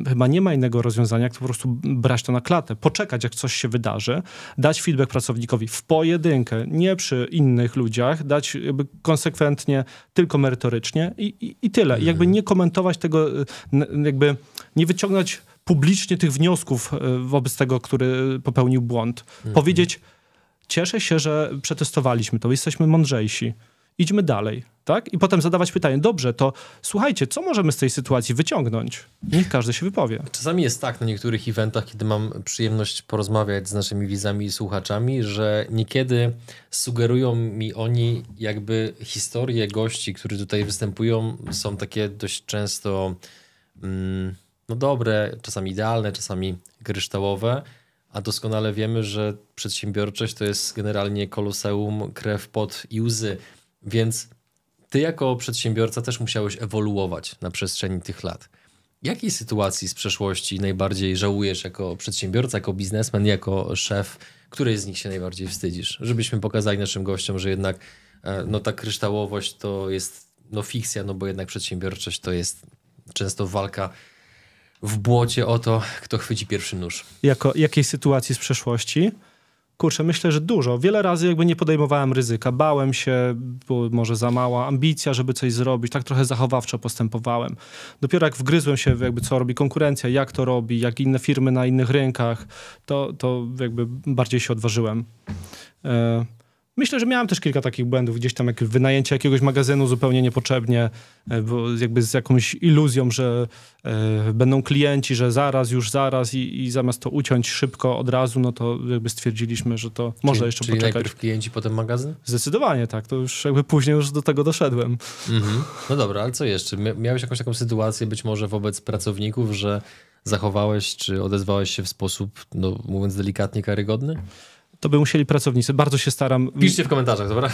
y, chyba nie ma innego rozwiązania, jak to po prostu brać to na klatę, poczekać, jak coś się wydarzy, dać feedback pracownikowi w pojedynkę, nie przy innych ludziach, dać jakby konsekwentnie, tylko merytorycznie i, i, i tyle. I jakby mhm. nie komentować tego, y, jakby nie wyciągać publicznie tych wniosków e, wobec tego, który popełnił błąd. Mhm. Powiedzieć, cieszę się, że przetestowaliśmy to, jesteśmy mądrzejsi, idźmy dalej. Tak? I potem zadawać pytanie, dobrze, to słuchajcie, co możemy z tej sytuacji wyciągnąć? Niech każdy się wypowie. Czasami jest tak na niektórych eventach, kiedy mam przyjemność porozmawiać z naszymi widzami i słuchaczami, że niekiedy sugerują mi oni, jakby historie gości, którzy tutaj występują, są takie dość często. Mm, no dobre, czasami idealne, czasami kryształowe, a doskonale wiemy, że przedsiębiorczość to jest generalnie koloseum, krew, pot i łzy. Więc ty jako przedsiębiorca też musiałeś ewoluować na przestrzeni tych lat. Jakiej sytuacji z przeszłości najbardziej żałujesz jako przedsiębiorca, jako biznesmen, jako szef? Której z nich się najbardziej wstydzisz? Żebyśmy pokazali naszym gościom, że jednak e, no, ta kryształowość to jest no, fikcja, no bo jednak przedsiębiorczość to jest często walka w błocie o to, kto chwyci pierwszy nóż. Jako jakiej sytuacji z przeszłości? Kurczę, myślę, że dużo. Wiele razy jakby nie podejmowałem ryzyka. Bałem się, bo może za mała ambicja, żeby coś zrobić. Tak trochę zachowawczo postępowałem. Dopiero jak wgryzłem się w jakby co robi konkurencja, jak to robi, jak inne firmy na innych rynkach, to, to jakby bardziej się odważyłem. E, Myślę, że miałem też kilka takich błędów, gdzieś tam jak wynajęcie jakiegoś magazynu zupełnie niepotrzebnie, e, bo jakby z jakąś iluzją, że e, będą klienci, że zaraz, już zaraz i, i, zamiast to uciąć szybko od razu, no to jakby stwierdziliśmy, że to może jeszcze czyli poczekać. najpierw klienci, potem magazyn? Zdecydowanie tak, to już jakby później już do tego doszedłem. Mhm. No dobra, ale co jeszcze? Miałeś jakąś taką sytuację być może wobec pracowników, że zachowałeś czy odezwałeś się w sposób, no, mówiąc delikatnie, karygodny? to by musieli pracownicy. Bardzo się staram. Piszcie w komentarzach, dobra?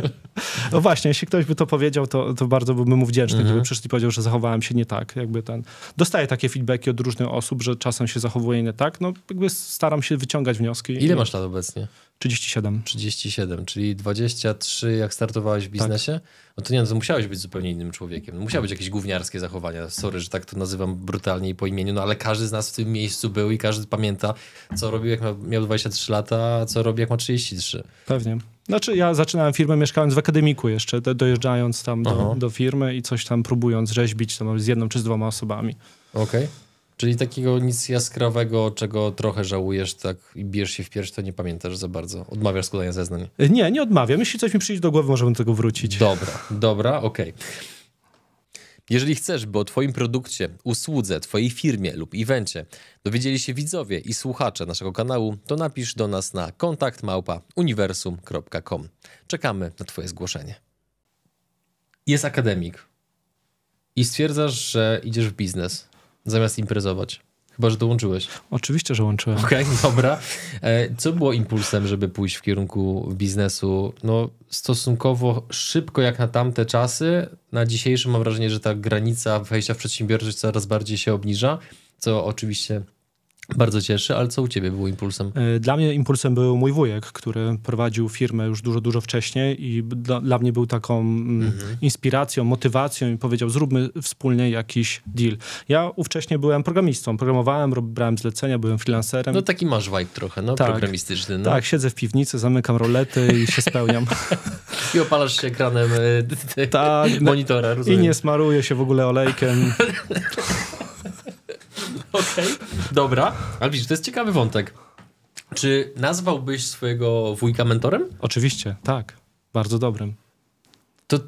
[LAUGHS] no właśnie, jeśli ktoś by to powiedział, to, to bardzo byłbym mu wdzięczny, mhm. gdyby przyszedł i powiedział, że zachowałem się nie tak. Jakby ten. Dostaję takie feedbacki od różnych osób, że czasem się zachowuję nie tak. No jakby staram się wyciągać wnioski. Ile masz lat obecnie? 37. 37, czyli 23 jak startowałeś w tak. biznesie? Tak. No to nie, no to musiałeś być zupełnie innym człowiekiem. No musiały być jakieś gówniarskie zachowania. Sorry, że tak to nazywam brutalnie i po imieniu, no ale każdy z nas w tym miejscu był i każdy pamięta, co robił jak miał 23 lata, a co robi jak ma 33. Pewnie. Znaczy ja zaczynałem firmę mieszkając w akademiku jeszcze, dojeżdżając tam do, do firmy i coś tam próbując rzeźbić tam z jedną czy z dwoma osobami. Okej. Okay. Czyli takiego nic jaskrawego, czego trochę żałujesz tak i bierz się w pierś, to nie pamiętasz za bardzo. Odmawiasz składania zeznań. E, nie, nie odmawiam. Jeśli coś mi przyjdzie do głowy, możemy do tego wrócić. Dobra, dobra, okej. Okay. Jeżeli chcesz, by o Twoim produkcie, usłudze, Twojej firmie lub evencie dowiedzieli się widzowie i słuchacze naszego kanału, to napisz do nas na kontaktmałpa.uniwersum.com. Czekamy na Twoje zgłoszenie. Jest akademik i stwierdzasz, że idziesz w biznes, zamiast imprezować. Chyba, że dołączyłeś. Oczywiście, że łączyłem. Okej, okay, [LAUGHS] dobra. E, co było impulsem, żeby pójść w kierunku biznesu? No, stosunkowo szybko jak na tamte czasy. Na dzisiejszym mam wrażenie, że ta granica wejścia w przedsiębiorczość coraz bardziej się obniża, co oczywiście bardzo cieszy, ale co u ciebie było impulsem? E, dla mnie impulsem był mój wujek, który prowadził firmę już dużo, dużo wcześniej i dla, dla mnie był taką mm, mhm. inspiracją, motywacją i powiedział zróbmy wspólnie jakiś deal. Ja ówcześnie byłem programistą, programowałem, brałem zlecenia, byłem freelancerem. No taki masz vibe trochę, no tak, programistyczny. No. Tak, siedzę w piwnicy, zamykam rolety i się spełniam. [LAUGHS] I opalasz się ekranem e, tak, [LAUGHS] monitora, rozumiem. I nie smaruję się w ogóle olejkiem. [LAUGHS] [LAUGHS] Okej, okay, dobra. Ale widzisz, to jest ciekawy wątek. Czy nazwałbyś swojego wujka mentorem? Oczywiście, tak. Bardzo dobrym. To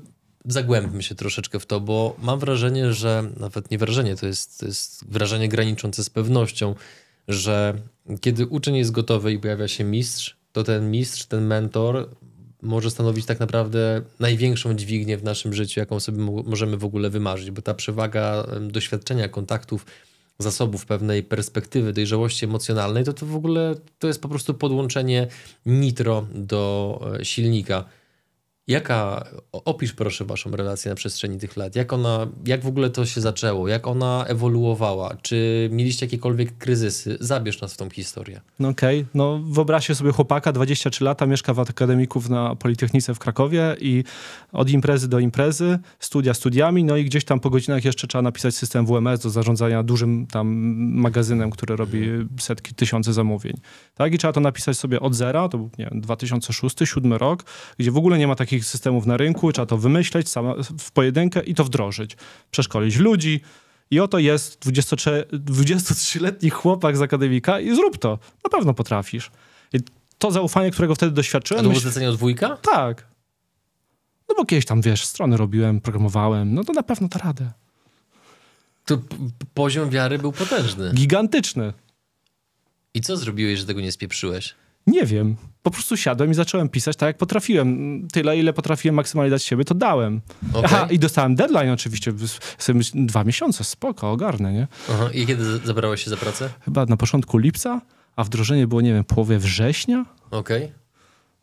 zagłębmy się troszeczkę w to, bo mam wrażenie, że nawet nie wrażenie, to jest, to jest wrażenie graniczące z pewnością, że kiedy uczeń jest gotowy i pojawia się mistrz, to ten mistrz, ten mentor może stanowić tak naprawdę największą dźwignię w naszym życiu, jaką sobie możemy w ogóle wymarzyć, bo ta przewaga doświadczenia, kontaktów, zasobów pewnej perspektywy dojrzałości emocjonalnej, to to w ogóle to jest po prostu podłączenie nitro do e, silnika. Jaka, opisz proszę waszą relację na przestrzeni tych lat. Jak ona, jak w ogóle to się zaczęło? Jak ona ewoluowała? Czy mieliście jakiekolwiek kryzysy? Zabierz nas w tą historię. No okej, okay. no wyobraźcie sobie chłopaka, 23 lata, mieszka w akademików na Politechnice w Krakowie i od imprezy do imprezy, studia studiami, no i gdzieś tam po godzinach jeszcze trzeba napisać system WMS do zarządzania dużym tam magazynem, który robi mhm. setki, tysiące zamówień. Tak, i trzeba to napisać sobie od zera, to był, nie wiem, 2006, 2007 rok, gdzie w ogóle nie ma takich takich systemów na rynku, trzeba to wymyśleć sama w pojedynkę i to wdrożyć. Przeszkolić ludzi. I oto jest 23-letni chłopak z akademika i zrób to. Na pewno potrafisz. I to zaufanie, którego wtedy doświadczyłem... A to było od wujka? Tak. No bo kiedyś tam, wiesz, strony robiłem, programowałem, no to na pewno to radę. To poziom wiary był potężny. Gigantyczny. I co zrobiłeś, że tego nie spieprzyłeś? Nie wiem. Po prostu siadłem i zacząłem pisać tak, jak potrafiłem. Tyle, ile potrafiłem maksymalnie dać siebie, to dałem. Okay. Aha, i dostałem deadline oczywiście. Sobie dwa miesiące, spoko, ogarnę, nie? Aha. I kiedy zabrałeś się za pracę? Chyba na początku lipca, a wdrożenie było, nie wiem, połowie września. Okej. Okay.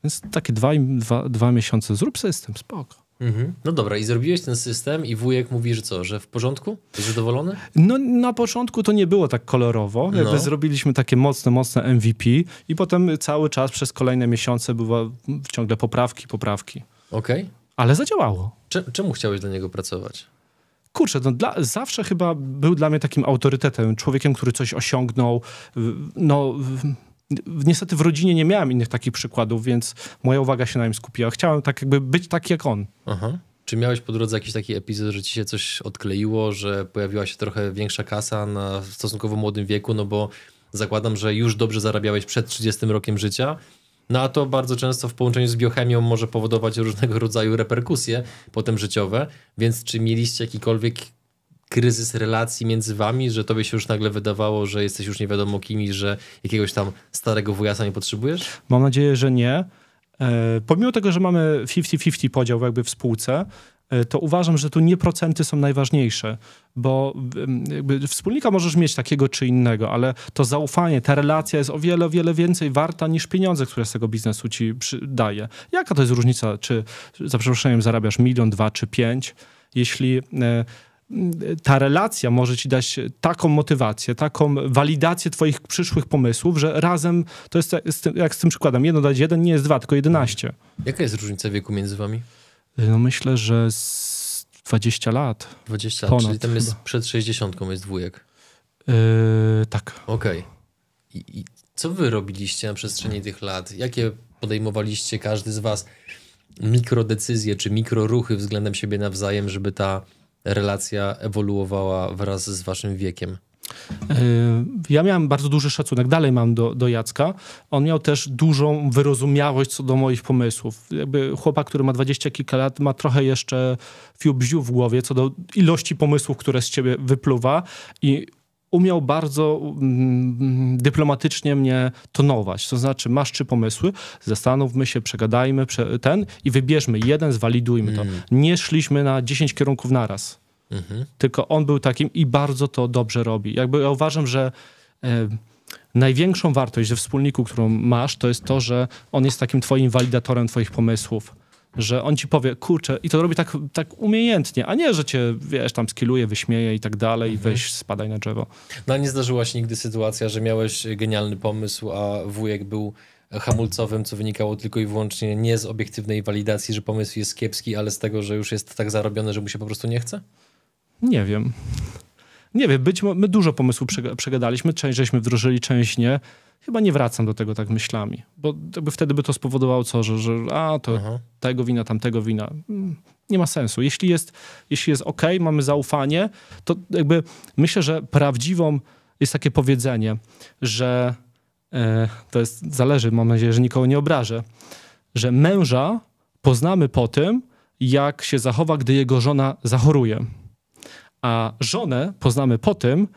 Więc takie dwa, dwa, dwa miesiące. Zrób system. spoko. Mhm. No dobra, i zrobiłeś ten system i wujek mówi, że co, że w porządku? zadowolony? No na początku to nie było tak kolorowo. Jakby no. zrobiliśmy takie mocne, mocne MVP i potem cały czas przez kolejne miesiące były ciągle poprawki, poprawki. Okej. Okay. Ale zadziałało. Czemu chciałeś dla niego pracować? kurczę, no dla, zawsze chyba był dla mnie takim autorytetem, człowiekiem, który coś osiągnął, no niestety w rodzinie nie miałem innych takich przykładów, więc moja uwaga się na nim skupiła. Chciałem tak jakby być taki jak on. Aha. Czy miałeś po drodze jakiś taki epizod, że ci się coś odkleiło, że pojawiła się trochę większa kasa na stosunkowo młodym wieku, no bo zakładam, że już dobrze zarabiałeś przed 30 rokiem życia, no a to bardzo często w połączeniu z biochemią może powodować różnego rodzaju reperkusje potem życiowe, więc czy mieliście jakikolwiek kryzys relacji między wami, że tobie się już nagle wydawało, że jesteś już nie wiadomo kim i że jakiegoś tam starego wujasa nie potrzebujesz? Mam nadzieję, że nie. E, pomimo tego, że mamy 50-50 podział jakby w spółce, e, to uważam, że tu nie procenty są najważniejsze, bo wspólnika możesz mieć takiego czy innego, ale to zaufanie, ta relacja jest o wiele, o wiele więcej warta niż pieniądze, które z tego biznesu ci daje. Jaka to jest różnica, czy za przeproszeniem zarabiasz milion, dwa czy pięć, jeśli e, ta relacja może ci dać taką motywację, taką walidację twoich przyszłych pomysłów, że razem, to jest jak z tym przykładem, jedno dać jeden nie jest dwa, tylko jedenaście. Jaka jest różnica wieku między wami? No myślę, że z 20 lat. 20 lat, czyli tam jest chyba. przed 60 jest dwójek. Yy, tak. Okej. Okay. I, I co wy robiliście na przestrzeni tych lat? Jakie podejmowaliście każdy z was mikrodecyzje czy mikroruchy względem siebie nawzajem, żeby ta relacja ewoluowała wraz z waszym wiekiem? Yy, ja miałem bardzo duży szacunek, dalej mam do, do Jacka. On miał też dużą wyrozumiałość co do moich pomysłów. Jakby chłopak, który ma dwadzieścia kilka lat, ma trochę jeszcze fiu w głowie co do ilości pomysłów, które z ciebie wypluwa i umiał bardzo mm, mm, dyplomatycznie mnie tonować. To znaczy, masz trzy pomysły, zastanówmy się, przegadajmy prze ten i wybierzmy jeden, zwalidujmy mm. to. Nie szliśmy na 10 kierunków naraz. Mhm. Tylko on był takim i bardzo to dobrze robi. Jakby ja uważam, że e, największą wartość we wspólniku, którą masz, to jest to, że on jest takim twoim walidatorem twoich pomysłów że on ci powie, kurczę, i to robi tak, tak umiejętnie, a nie, że cię, wiesz, tam skiluje, wyśmieje i tak dalej, mhm. weź, spadaj na drzewo. No a nie zdarzyła się nigdy sytuacja, że miałeś genialny pomysł, a wujek był hamulcowym, co wynikało tylko i wyłącznie nie z obiektywnej walidacji, że pomysł jest kiepski, ale z tego, że już jest tak zarobiony, że mu się po prostu nie chce? Nie wiem. Nie wiem, być, my dużo pomysłów przegadaliśmy, część żeśmy wdrożyli, część nie chyba nie wracam do tego tak myślami, bo jakby wtedy by to spowodowało co, że, że a to Aha. tego wina, tamtego wina. Mm, nie ma sensu. Jeśli jest, jeśli jest ok, mamy zaufanie, to jakby myślę, że prawdziwą jest takie powiedzenie, że e, to jest, zależy, mam nadzieję, że nikogo nie obrażę, że męża poznamy po tym, jak się zachowa, gdy jego żona zachoruje. A żonę poznamy po tym,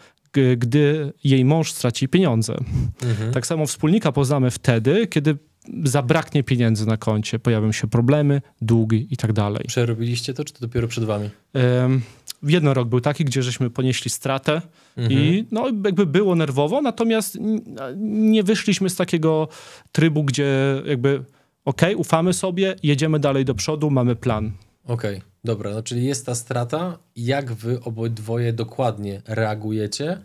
gdy jej mąż straci pieniądze. Mhm. Tak samo wspólnika poznamy wtedy, kiedy zabraknie pieniędzy na koncie, pojawią się problemy, długi i tak dalej. Przerobiliście to, czy to dopiero przed wami? Ym, jeden rok był taki, gdzie żeśmy ponieśli stratę mhm. i no, jakby było nerwowo, natomiast nie wyszliśmy z takiego trybu, gdzie jakby okej, okay, ufamy sobie, jedziemy dalej do przodu, mamy plan. Okej, okay, dobra, no czyli jest ta strata. Jak wy obydwoje dokładnie reagujecie,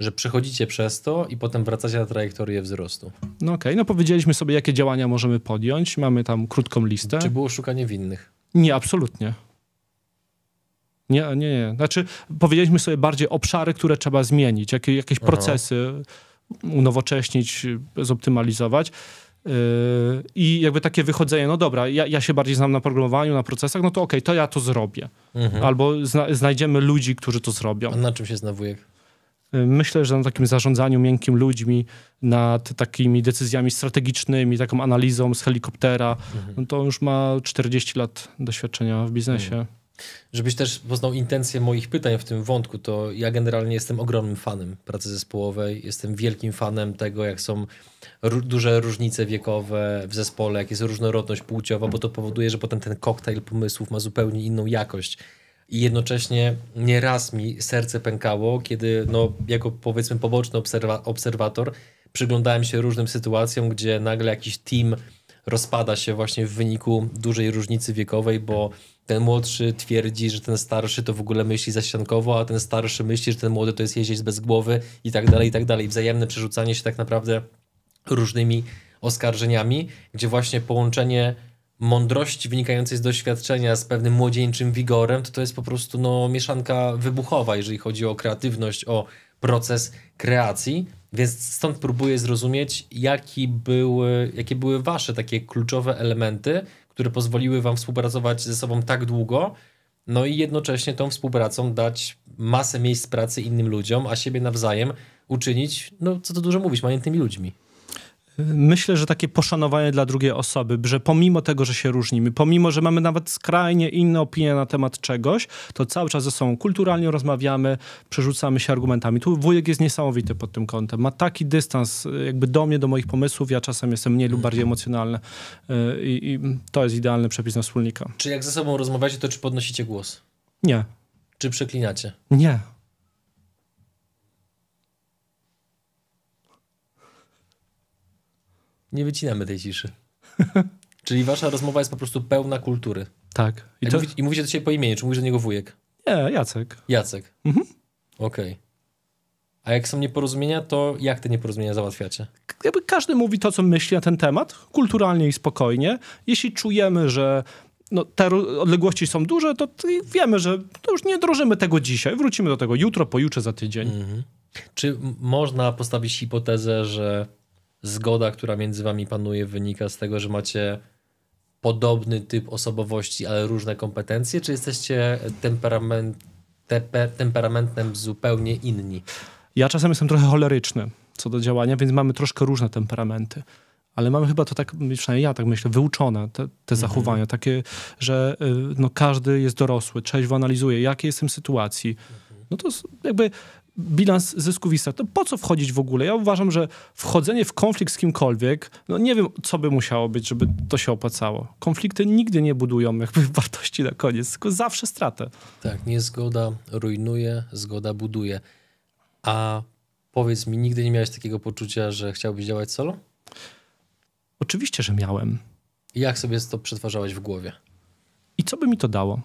że przechodzicie przez to i potem wracacie na trajektorię wzrostu? No okej, okay. no powiedzieliśmy sobie, jakie działania możemy podjąć. Mamy tam krótką listę. Czy było szukanie winnych? Nie, absolutnie. Nie, nie, nie. Znaczy, powiedzieliśmy sobie bardziej obszary, które trzeba zmienić, jakie, jakieś Aha. procesy unowocześnić, zoptymalizować. Yy, I jakby takie wychodzenie, no dobra, ja, ja się bardziej znam na programowaniu, na procesach, no to okej, okay, to ja to zrobię. Mhm. Albo zna, znajdziemy ludzi, którzy to zrobią. A na czym się zna wujek? Yy, myślę, że na takim zarządzaniu miękkim ludźmi, nad takimi decyzjami strategicznymi, taką analizą z helikoptera, mhm. no to już ma 40 lat doświadczenia w biznesie. Mhm. Żebyś też poznał intencje moich pytań w tym wątku, to ja generalnie jestem ogromnym fanem pracy zespołowej. Jestem wielkim fanem tego, jak są duże różnice wiekowe w zespole, jak jest różnorodność płciowa, bo to powoduje, że potem ten koktajl pomysłów ma zupełnie inną jakość. I jednocześnie nieraz mi serce pękało, kiedy no, jako powiedzmy poboczny obserwa obserwator przyglądałem się różnym sytuacjom, gdzie nagle jakiś team rozpada się właśnie w wyniku dużej różnicy wiekowej, bo ten młodszy twierdzi, że ten starszy to w ogóle myśli zaściankowo, a ten starszy myśli, że ten młody to jest jeździec bez głowy i tak dalej, i tak dalej. Wzajemne przerzucanie się tak naprawdę różnymi oskarżeniami, gdzie właśnie połączenie mądrości wynikającej z doświadczenia z pewnym młodzieńczym wigorem, to to jest po prostu no, mieszanka wybuchowa, jeżeli chodzi o kreatywność, o proces kreacji. Więc stąd próbuję zrozumieć, jaki były, jakie były wasze takie kluczowe elementy, które pozwoliły wam współpracować ze sobą tak długo, no i jednocześnie tą współpracą dać masę miejsc pracy innym ludziom, a siebie nawzajem uczynić, no co to dużo mówić, majętnymi ludźmi myślę, że takie poszanowanie dla drugiej osoby, że pomimo tego, że się różnimy, pomimo, że mamy nawet skrajnie inne opinie na temat czegoś, to cały czas ze sobą kulturalnie rozmawiamy, przerzucamy się argumentami. Tu wujek jest niesamowity pod tym kątem. Ma taki dystans jakby do mnie, do moich pomysłów. Ja czasem jestem mniej lub bardziej emocjonalny y, i, i to jest idealny przepis na wspólnika. Czy jak ze sobą rozmawiacie, to czy podnosicie głos? Nie. Czy przeklinacie? Nie. Nie wycinamy tej ciszy. [LAUGHS] Czyli wasza rozmowa jest po prostu pełna kultury. Tak. I, to... mówi, i mówicie do siebie po imieniu, czy mówisz do niego wujek? Nie, Jacek. Jacek. Mhm. Okej. Okay. A jak są nieporozumienia, to jak te nieporozumienia załatwiacie? Jakby każdy mówi to, co myśli na ten temat, kulturalnie i spokojnie. Jeśli czujemy, że no, te odległości są duże, to wiemy, że to już nie drożymy tego dzisiaj. Wrócimy do tego jutro, pojutrze, za tydzień. Mhm. Czy można postawić hipotezę, że zgoda, która między wami panuje, wynika z tego, że macie podobny typ osobowości, ale różne kompetencje, czy jesteście temperament, tepe, temperamentem zupełnie inni? Ja czasem jestem trochę choleryczny co do działania, więc mamy troszkę różne temperamenty. Ale mamy chyba to tak, przynajmniej ja tak myślę, wyuczone te, te mhm. zachowania, takie, że y, no, każdy jest dorosły, trzeźwo analizuje, jakie jestem w sytuacji. Mhm. No to jakby bilans zysków i strat. To po co wchodzić w ogóle? Ja uważam, że wchodzenie w konflikt z kimkolwiek, no nie wiem, co by musiało być, żeby to się opłacało. Konflikty nigdy nie budują jakby [LAUGHS] wartości na koniec, tylko zawsze stratę. Tak, niezgoda rujnuje, zgoda buduje. A powiedz mi, nigdy nie miałeś takiego poczucia, że chciałbyś działać solo? Oczywiście, że miałem. jak sobie to przetwarzałeś w głowie? I co by mi to dało?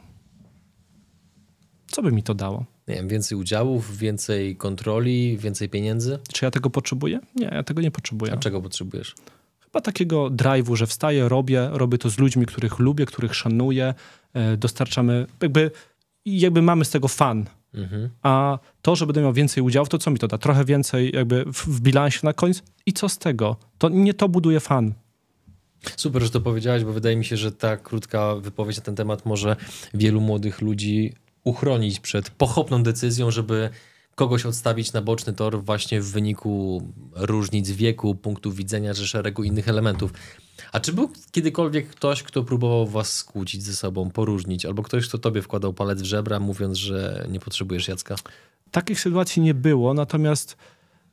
Co by mi to dało? nie wiem, więcej udziałów, więcej kontroli, więcej pieniędzy? Czy ja tego potrzebuję? Nie, ja tego nie potrzebuję. A czego potrzebujesz? Chyba takiego drive'u, że wstaję, robię, robię to z ludźmi, których lubię, których szanuję, e, dostarczamy, jakby, jakby mamy z tego fan. Mhm. A to, że będę miał więcej udziałów, to co mi to da? Trochę więcej jakby w, w bilansie na koniec i co z tego? To nie to buduje fan. Super, że to powiedziałeś, bo wydaje mi się, że ta krótka wypowiedź na ten temat może wielu młodych ludzi uchronić przed pochopną decyzją, żeby kogoś odstawić na boczny tor właśnie w wyniku różnic wieku, punktu widzenia, czy szeregu innych elementów. A czy był kiedykolwiek ktoś, kto próbował was skłócić ze sobą, poróżnić, albo ktoś, kto tobie wkładał palec w żebra, mówiąc, że nie potrzebujesz Jacka? Takich sytuacji nie było, natomiast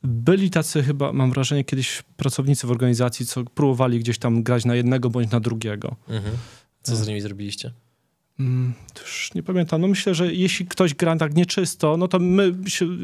byli tacy chyba, mam wrażenie, kiedyś pracownicy w organizacji, co próbowali gdzieś tam grać na jednego bądź na drugiego. Mhm. Co z nimi zrobiliście? Mm, już nie pamiętam. No myślę, że jeśli ktoś gra tak nieczysto, no to my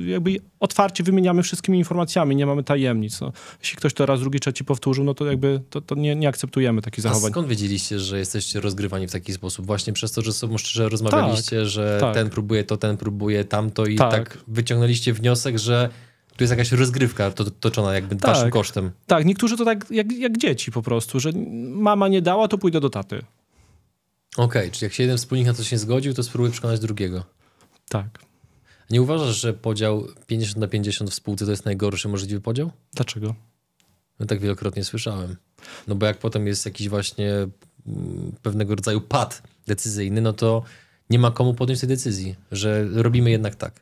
jakby otwarcie wymieniamy wszystkimi informacjami, nie mamy tajemnic. No. Jeśli ktoś to raz, drugi, trzeci powtórzył, no to jakby to, to nie, nie, akceptujemy takich zachowań. A skąd wiedzieliście, że jesteście rozgrywani w taki sposób? Właśnie przez to, że sobą szczerze rozmawialiście, tak, że tak. ten próbuje to, ten próbuje tamto i tak, tak wyciągnęliście wniosek, że tu jest jakaś rozgrywka to, toczona jakby tak, waszym kosztem. Tak, niektórzy to tak jak, jak dzieci po prostu, że mama nie dała, to pójdę do taty. Okej, okay, czyli jak się jeden wspólnik na coś nie zgodził, to spróbuj przekonać drugiego. Tak. Nie uważasz, że podział 50 na 50 w spółce to jest najgorszy możliwy podział? Dlaczego? Ja no tak wielokrotnie słyszałem. No bo jak potem jest jakiś właśnie mm, pewnego rodzaju pad decyzyjny, no to nie ma komu podjąć tej decyzji, że robimy jednak tak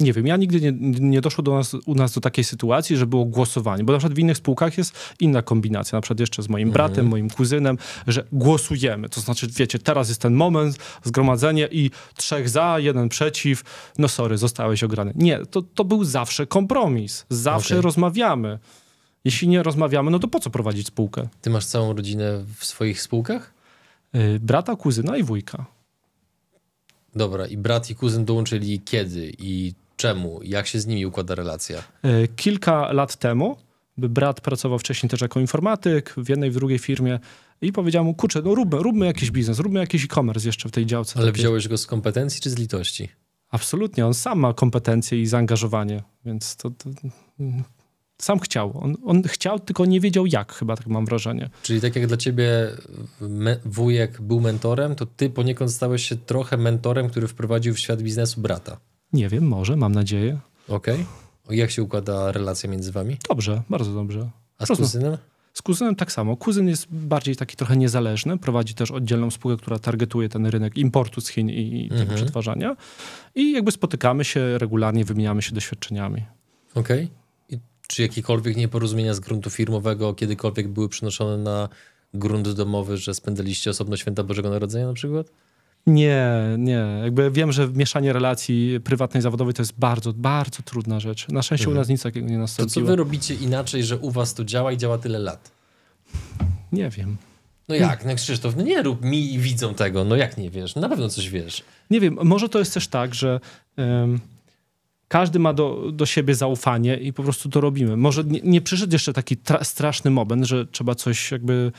nie wiem, ja nigdy nie, nie doszło do nas, u nas do takiej sytuacji, że było głosowanie, bo na przykład w innych spółkach jest inna kombinacja, na przykład jeszcze z moim bratem, mhm. moim kuzynem, że głosujemy, to znaczy wiecie, teraz jest ten moment, zgromadzenie i trzech za, jeden przeciw, no sorry, zostałeś ograny. Nie, to, to był zawsze kompromis, zawsze okay. rozmawiamy. Jeśli nie rozmawiamy, no to po co prowadzić spółkę? Ty masz całą rodzinę w swoich spółkach? Yy, brata, kuzyna i wujka. Dobra, i brat i kuzyn dołączyli kiedy? I Czemu? Jak się z nimi układa relacja? E, kilka lat temu brat pracował wcześniej też jako informatyk w jednej, w drugiej firmie i powiedział mu, kurczę, no róbmy, róbmy jakiś biznes, róbmy jakiś e-commerce jeszcze w tej działce. Ale wziąłeś go z kompetencji czy z litości? Absolutnie, on sam ma kompetencje i zaangażowanie, więc to, to sam chciał. On, on, chciał, tylko nie wiedział jak, chyba tak mam wrażenie. Czyli tak jak dla ciebie wujek był mentorem, to ty poniekąd stałeś się trochę mentorem, który wprowadził w świat biznesu brata. Nie wiem, może, mam nadzieję. Okej. Okay. Jak się układa relacja między wami? Dobrze, bardzo dobrze. A z kuzynem? Z kuzynem tak samo. Kuzyn jest bardziej taki trochę niezależny, prowadzi też oddzielną spółkę, która targetuje ten rynek importu z Chin i, i tego mhm. przetwarzania. I jakby spotykamy się regularnie, wymieniamy się doświadczeniami. Okej. Okay. Czy jakiekolwiek nieporozumienia z gruntu firmowego kiedykolwiek były przenoszone na grunt domowy, że spędzaliście osobno święta Bożego Narodzenia na przykład? Nie, nie. Jakby wiem, że mieszanie relacji prywatnej i zawodowej to jest bardzo, bardzo trudna rzecz. Na szczęście mhm. u nas nic takiego nie nastąpiło. To co wy robicie inaczej, że u was to działa i działa tyle lat? Nie wiem. No jak, no Krzysztof, no nie rób mi i widzą tego, no jak nie wiesz, na pewno coś wiesz. Nie wiem, może to jest też tak, że... Każdy ma do, do siebie zaufanie i po prostu to robimy. Może nie, nie przyszedł jeszcze taki straszny moment, że trzeba coś jakby,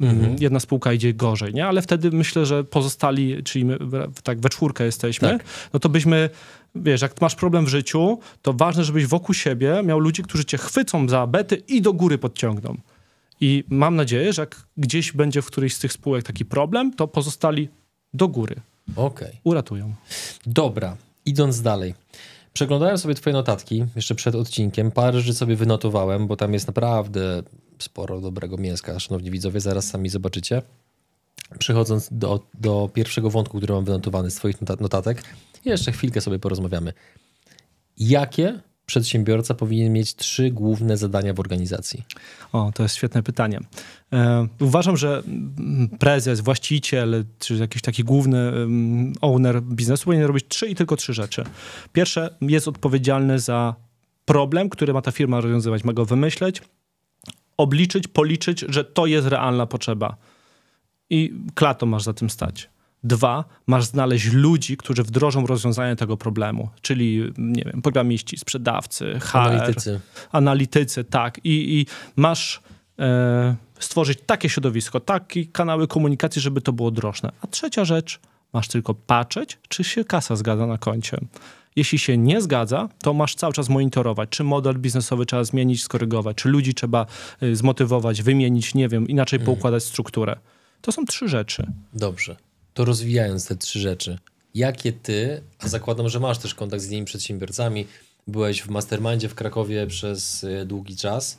mm, mhm. jedna spółka idzie gorzej, nie? Ale wtedy myślę, że pozostali, czyli my, tak we czwórkę jesteśmy, tak. no to byśmy wiesz, jak masz problem w życiu, to ważne, żebyś wokół siebie miał ludzi, którzy cię chwycą za bety i do góry podciągną. I mam nadzieję, że jak gdzieś będzie w którejś z tych spółek taki problem, to pozostali do góry. Okej. Okay. Uratują. Dobra, idąc dalej. Przeglądałem sobie twoje notatki jeszcze przed odcinkiem. Parę rzeczy sobie wynotowałem, bo tam jest naprawdę sporo dobrego mięska, szanowni widzowie. Zaraz sami zobaczycie. Przechodząc do, do pierwszego wątku, który mam wynotowany z twoich notatek, jeszcze chwilkę sobie porozmawiamy. Jakie przedsiębiorca powinien mieć trzy główne zadania w organizacji? O, to jest świetne pytanie. E, uważam, że mm, prezes, właściciel, czy jakiś taki główny mm, owner biznesu powinien robić trzy i tylko trzy rzeczy. Pierwsze, jest odpowiedzialny za problem, który ma ta firma rozwiązywać. Ma go wymyśleć, obliczyć, policzyć, że to jest realna potrzeba. I klato masz za tym stać. Dwa, masz znaleźć ludzi, którzy wdrożą rozwiązanie tego problemu, czyli, nie wiem, programiści, sprzedawcy, HR, analitycy. Analitycy, tak. I, i masz e, stworzyć takie środowisko, takie kanały komunikacji, żeby to było drożne. A trzecia rzecz, masz tylko patrzeć, czy się kasa zgadza na koncie. Jeśli się nie zgadza, to masz cały czas monitorować, czy model biznesowy trzeba zmienić, skorygować, czy ludzi trzeba e, zmotywować, wymienić, nie wiem, inaczej mhm. poukładać strukturę. To są trzy rzeczy. Dobrze to rozwijając te trzy rzeczy, jakie ty, a zakładam, że masz też kontakt z innymi przedsiębiorcami, byłeś w mastermindzie w Krakowie przez e, długi czas,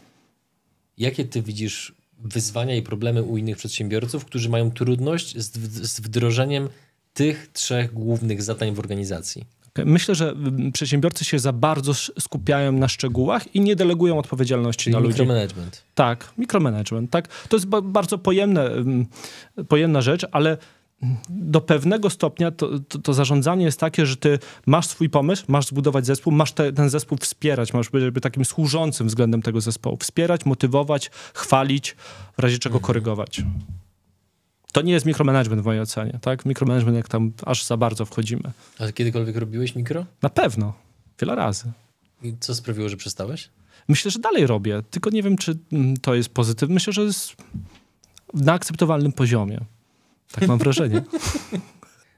jakie ty widzisz wyzwania i problemy u innych przedsiębiorców, którzy mają trudność z, z wdrożeniem tych trzech głównych zadań w organizacji? Myślę, że przedsiębiorcy się za bardzo skupiają na szczegółach i nie delegują odpowiedzialności Czyli na ludzi. Mikromanagement. Tak, mikromanagement. Tak. To jest bardzo pojemne, pojemna rzecz, ale do pewnego stopnia to, to, to, zarządzanie jest takie, że ty masz swój pomysł, masz zbudować zespół, masz te, ten zespół wspierać, masz być jakby takim służącym względem tego zespołu. Wspierać, motywować, chwalić, w razie czego mhm. korygować. To nie jest mikromanagement w mojej ocenie, tak? Mikromanagement jak tam aż za bardzo wchodzimy. A kiedykolwiek robiłeś mikro? Na pewno. Wiele razy. I co sprawiło, że przestałeś? Myślę, że dalej robię, tylko nie wiem, czy mm, to jest pozytywne. Myślę, że jest na akceptowalnym poziomie. Tak mam wrażenie. [LAUGHS]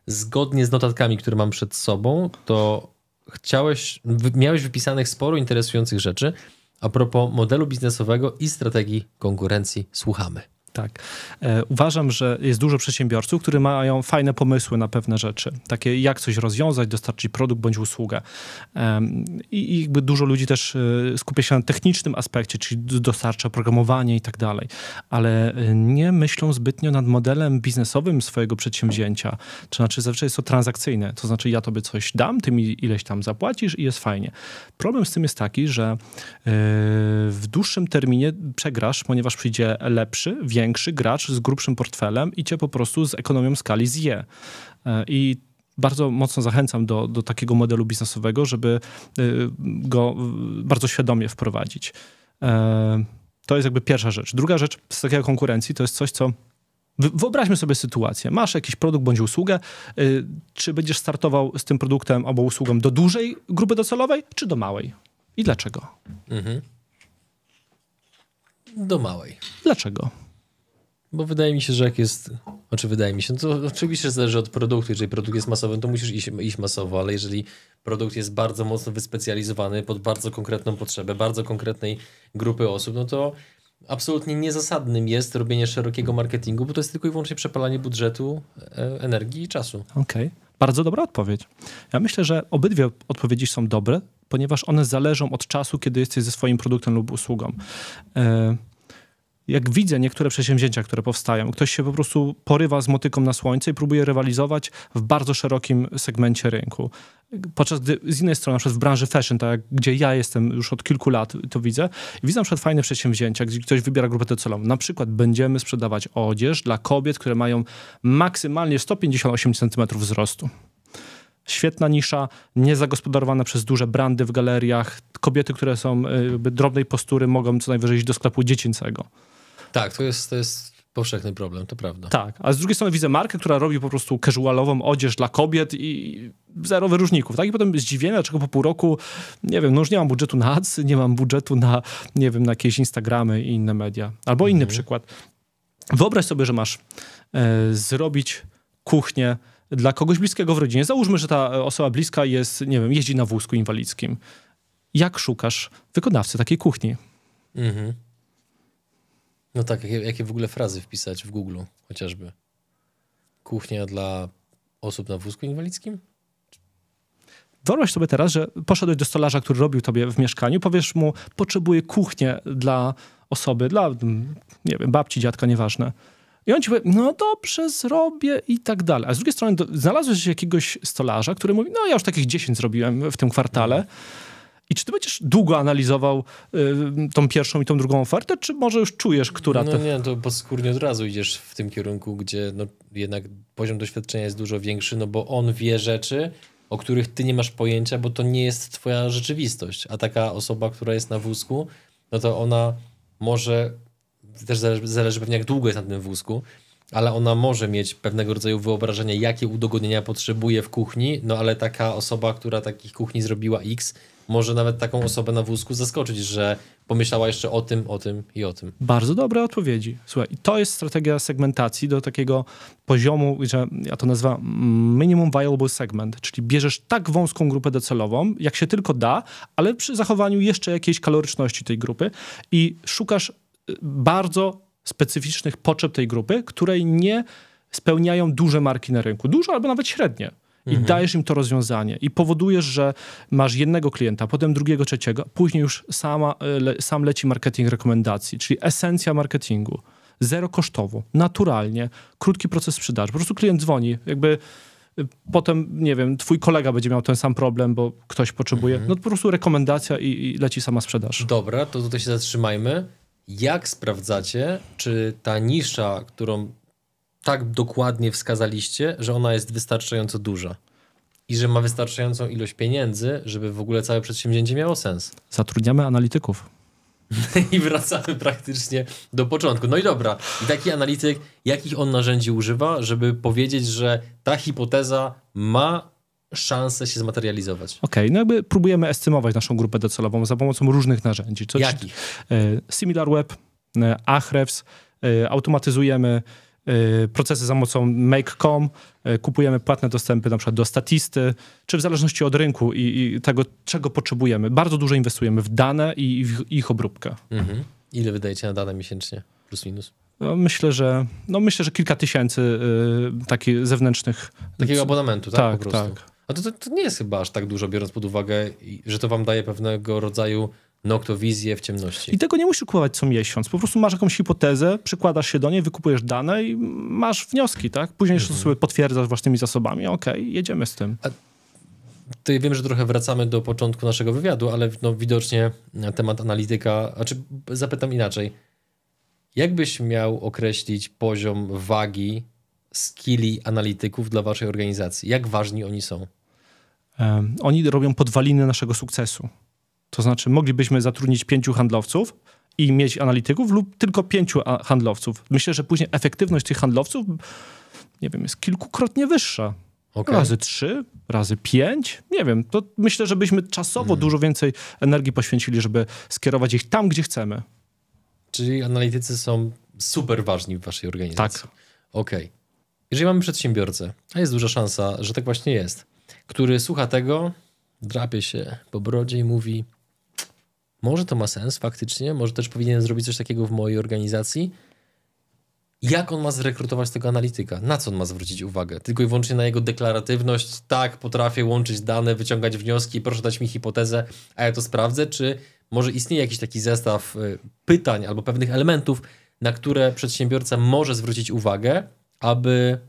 Zgodnie z notatkami, które mam przed sobą, to chciałeś, miałeś wypisanych sporo interesujących rzeczy a propos modelu biznesowego i strategii konkurencji. Słuchamy. Tak. E, uważam, że jest dużo przedsiębiorców, którzy mają fajne pomysły na pewne rzeczy, takie jak coś rozwiązać, dostarczyć produkt bądź usługę. I jakby dużo ludzi też e, skupia się na technicznym aspekcie, czyli dostarcza programowanie i tak dalej, ale e, nie myślą zbytnio nad modelem biznesowym swojego przedsięwzięcia. To znaczy, zawsze jest to transakcyjne, to znaczy, ja tobie coś dam, ty mi ileś tam zapłacisz i jest fajnie. Problem z tym jest taki, że w dłuższym terminie przegrasz, ponieważ przyjdzie lepszy, większy gracz z grubszym portfelem i cię po prostu z ekonomią skali zje. E, I bardzo mocno zachęcam do, do takiego modelu biznesowego, żeby y, go y, bardzo świadomie wprowadzić. E, to jest jakby pierwsza rzecz. Druga rzecz z takiej konkurencji to jest coś, co Wyobraźmy sobie sytuację. Masz jakiś produkt bądź usługę. Y, czy będziesz startował z tym produktem albo usługą do dużej grupy docelowej, czy do małej? I dlaczego? Mhm. Do małej. Dlaczego? Bo wydaje mi się, że jak jest. Znaczy, wydaje mi się, no to oczywiście zależy od produktu. Jeżeli produkt jest masowy, no to musisz iść, iść masowo, ale jeżeli produkt jest bardzo mocno wyspecjalizowany pod bardzo konkretną potrzebę, bardzo konkretnej grupy osób, no to absolutnie niezasadnym jest robienie szerokiego marketingu, bo to jest tylko i wyłącznie przepalanie budżetu, e, energii i czasu. Okej, okay. bardzo dobra odpowiedź. Ja myślę, że obydwie odpowiedzi są dobre, ponieważ one zależą od czasu, kiedy jesteś ze swoim produktem lub usługą. Y jak widzę niektóre przedsięwzięcia, które powstają, ktoś się po prostu porywa z motyką na słońce i próbuje rywalizować w bardzo szerokim segmencie rynku. Podczas gdy z innej strony, na przykład w branży fashion, tak, gdzie ja jestem już od kilku lat, to widzę, i widzę na przykład fajne przedsięwzięcia, gdzie ktoś wybiera grupę docelową. Na przykład będziemy sprzedawać odzież dla kobiet, które mają maksymalnie 158 cm wzrostu. Świetna nisza, niezagospodarowana przez duże brandy w galeriach. Kobiety, które są e, drobnej postury, mogą co najwyżej iść do sklepu dziecięcego. Tak, to jest, to jest powszechny problem, to prawda. Tak, a z drugiej strony widzę markę, która robi po prostu casualową odzież dla kobiet i zero wyróżników, tak? I potem zdziwienie, dlaczego po pół roku, nie wiem, no już nie mam budżetu na ads, nie mam budżetu na, nie wiem, na jakieś Instagramy i inne media. Albo mhm. inny przykład. Wyobraź sobie, że masz e, zrobić kuchnię dla kogoś bliskiego w rodzinie. Załóżmy, że ta e, osoba bliska jest, nie wiem, jeździ na wózku inwalidzkim. Jak szukasz wykonawcy takiej kuchni? Mhm. No tak, jakie, jakie w ogóle frazy wpisać w Google chociażby? Kuchnia dla osób na wózku inwalidzkim? Wyobraź sobie teraz, że poszedłeś do stolarza, który robił tobie w mieszkaniu, powiesz mu, potrzebuję kuchnię dla osoby, dla, nie wiem, babci, dziadka, nieważne. I on ci powie, no dobrze, zrobię i tak dalej. A z drugiej strony do, znalazłeś jakiegoś stolarza, który mówi, no ja już takich 10 zrobiłem w tym kwartale. Mhm i czy ty będziesz długo analizował y, tą pierwszą i tą drugą ofertę, czy może już czujesz, która... No te... nie, to skórnie od razu idziesz w tym kierunku, gdzie no, jednak poziom doświadczenia jest dużo większy, no bo on wie rzeczy, o których ty nie masz pojęcia, bo to nie jest twoja rzeczywistość. A taka osoba, która jest na wózku, no to ona może, też zależy, zależy pewnie jak długo jest na tym wózku, ale ona może mieć pewnego rodzaju wyobrażenie, jakie udogodnienia potrzebuje w kuchni, no ale taka osoba, która takich kuchni zrobiła X, może nawet taką osobę na wózku zaskoczyć, że pomyślała jeszcze o tym, o tym i o tym. Bardzo dobre odpowiedzi. Słuchaj, to jest strategia segmentacji do takiego poziomu, że ja to nazywam minimum viable segment, czyli bierzesz tak wąską grupę docelową, jak się tylko da, ale przy zachowaniu jeszcze jakiejś kaloryczności tej grupy i szukasz y, bardzo specyficznych potrzeb tej grupy, której nie spełniają duże marki na rynku. Duże albo nawet średnie i mhm. dajesz im to rozwiązanie i powodujesz, że masz jednego klienta, potem drugiego, trzeciego, później już sama, e, le, sam leci marketing rekomendacji, czyli esencja marketingu. Zero kosztowo, naturalnie, krótki proces sprzedaży. Po prostu klient dzwoni, jakby e, potem, nie wiem, twój kolega będzie miał ten sam problem, bo ktoś potrzebuje. Mhm. No po prostu rekomendacja i, i leci sama sprzedaż. Dobra, to tutaj się zatrzymajmy. Jak sprawdzacie, czy ta nisza, którą tak dokładnie wskazaliście, że ona jest wystarczająco duża i że ma wystarczającą ilość pieniędzy, żeby w ogóle całe przedsięwzięcie miało sens. [LAUGHS] Zatrudniamy analityków. I wracamy praktycznie do początku. No i dobra, i taki analityk, jakich on narzędzi używa, żeby powiedzieć, że ta hipoteza ma szansę się zmaterializować. Okej, okay, no jakby próbujemy estymować naszą grupę docelową za pomocą różnych narzędzi. Co, Jakich? Czy, e, y, SimilarWeb, e, Ahrefs, y, automatyzujemy Y, procesy za mocą make.com, y, kupujemy płatne dostępy na przykład do statisty, czy w zależności od rynku i, i tego, czego potrzebujemy. Bardzo dużo inwestujemy w dane i w ich obróbkę. Mhm. Ile wydajecie na dane miesięcznie? Plus minus? No, myślę, że, no myślę, że kilka tysięcy y, takich zewnętrznych. Takiego abonamentu, tak? Tak, po prostu. tak. A to, to, to, nie jest chyba aż tak dużo, biorąc pod uwagę, że to wam daje pewnego rodzaju noktowizję w ciemności. I tego nie musisz kupować co miesiąc. Po prostu masz jakąś hipotezę, przykładasz się do niej, wykupujesz dane i masz wnioski, tak? Później mhm. to sobie potwierdzasz własnymi zasobami. Okej, okay, jedziemy z tym. A tutaj wiem, że trochę wracamy do początku naszego wywiadu, ale no, widocznie temat analityka, czy zapytam inaczej. Jakbyś miał określić poziom wagi skilli analityków dla waszej organizacji? Jak ważni oni są? Um, oni robią podwaliny naszego sukcesu. To znaczy, moglibyśmy zatrudnić pięciu handlowców i mieć analityków lub tylko pięciu handlowców. Myślę, że później efektywność tych handlowców, nie wiem, jest kilkukrotnie wyższa. Okay. Razy trzy, razy pięć, nie wiem. To myślę, że byśmy czasowo hmm. dużo więcej energii poświęcili, żeby skierować ich tam, gdzie chcemy. Czyli analitycy są super ważni w waszej organizacji. Tak. Okej. Okay. Jeżeli mamy przedsiębiorcę, a jest duża szansa, że tak właśnie jest, który słucha tego, drapie się po brodzie i mówi: może to ma sens faktycznie, może też powinien zrobić coś takiego w mojej organizacji. Jak on ma zrekrutować tego analityka? Na co on ma zwrócić uwagę? Tylko i wyłącznie na jego deklaratywność. Tak, potrafię łączyć dane, wyciągać wnioski, proszę dać mi hipotezę, a ja to sprawdzę. Czy może istnieje jakiś taki zestaw y, pytań albo pewnych elementów, na które przedsiębiorca może zwrócić uwagę, aby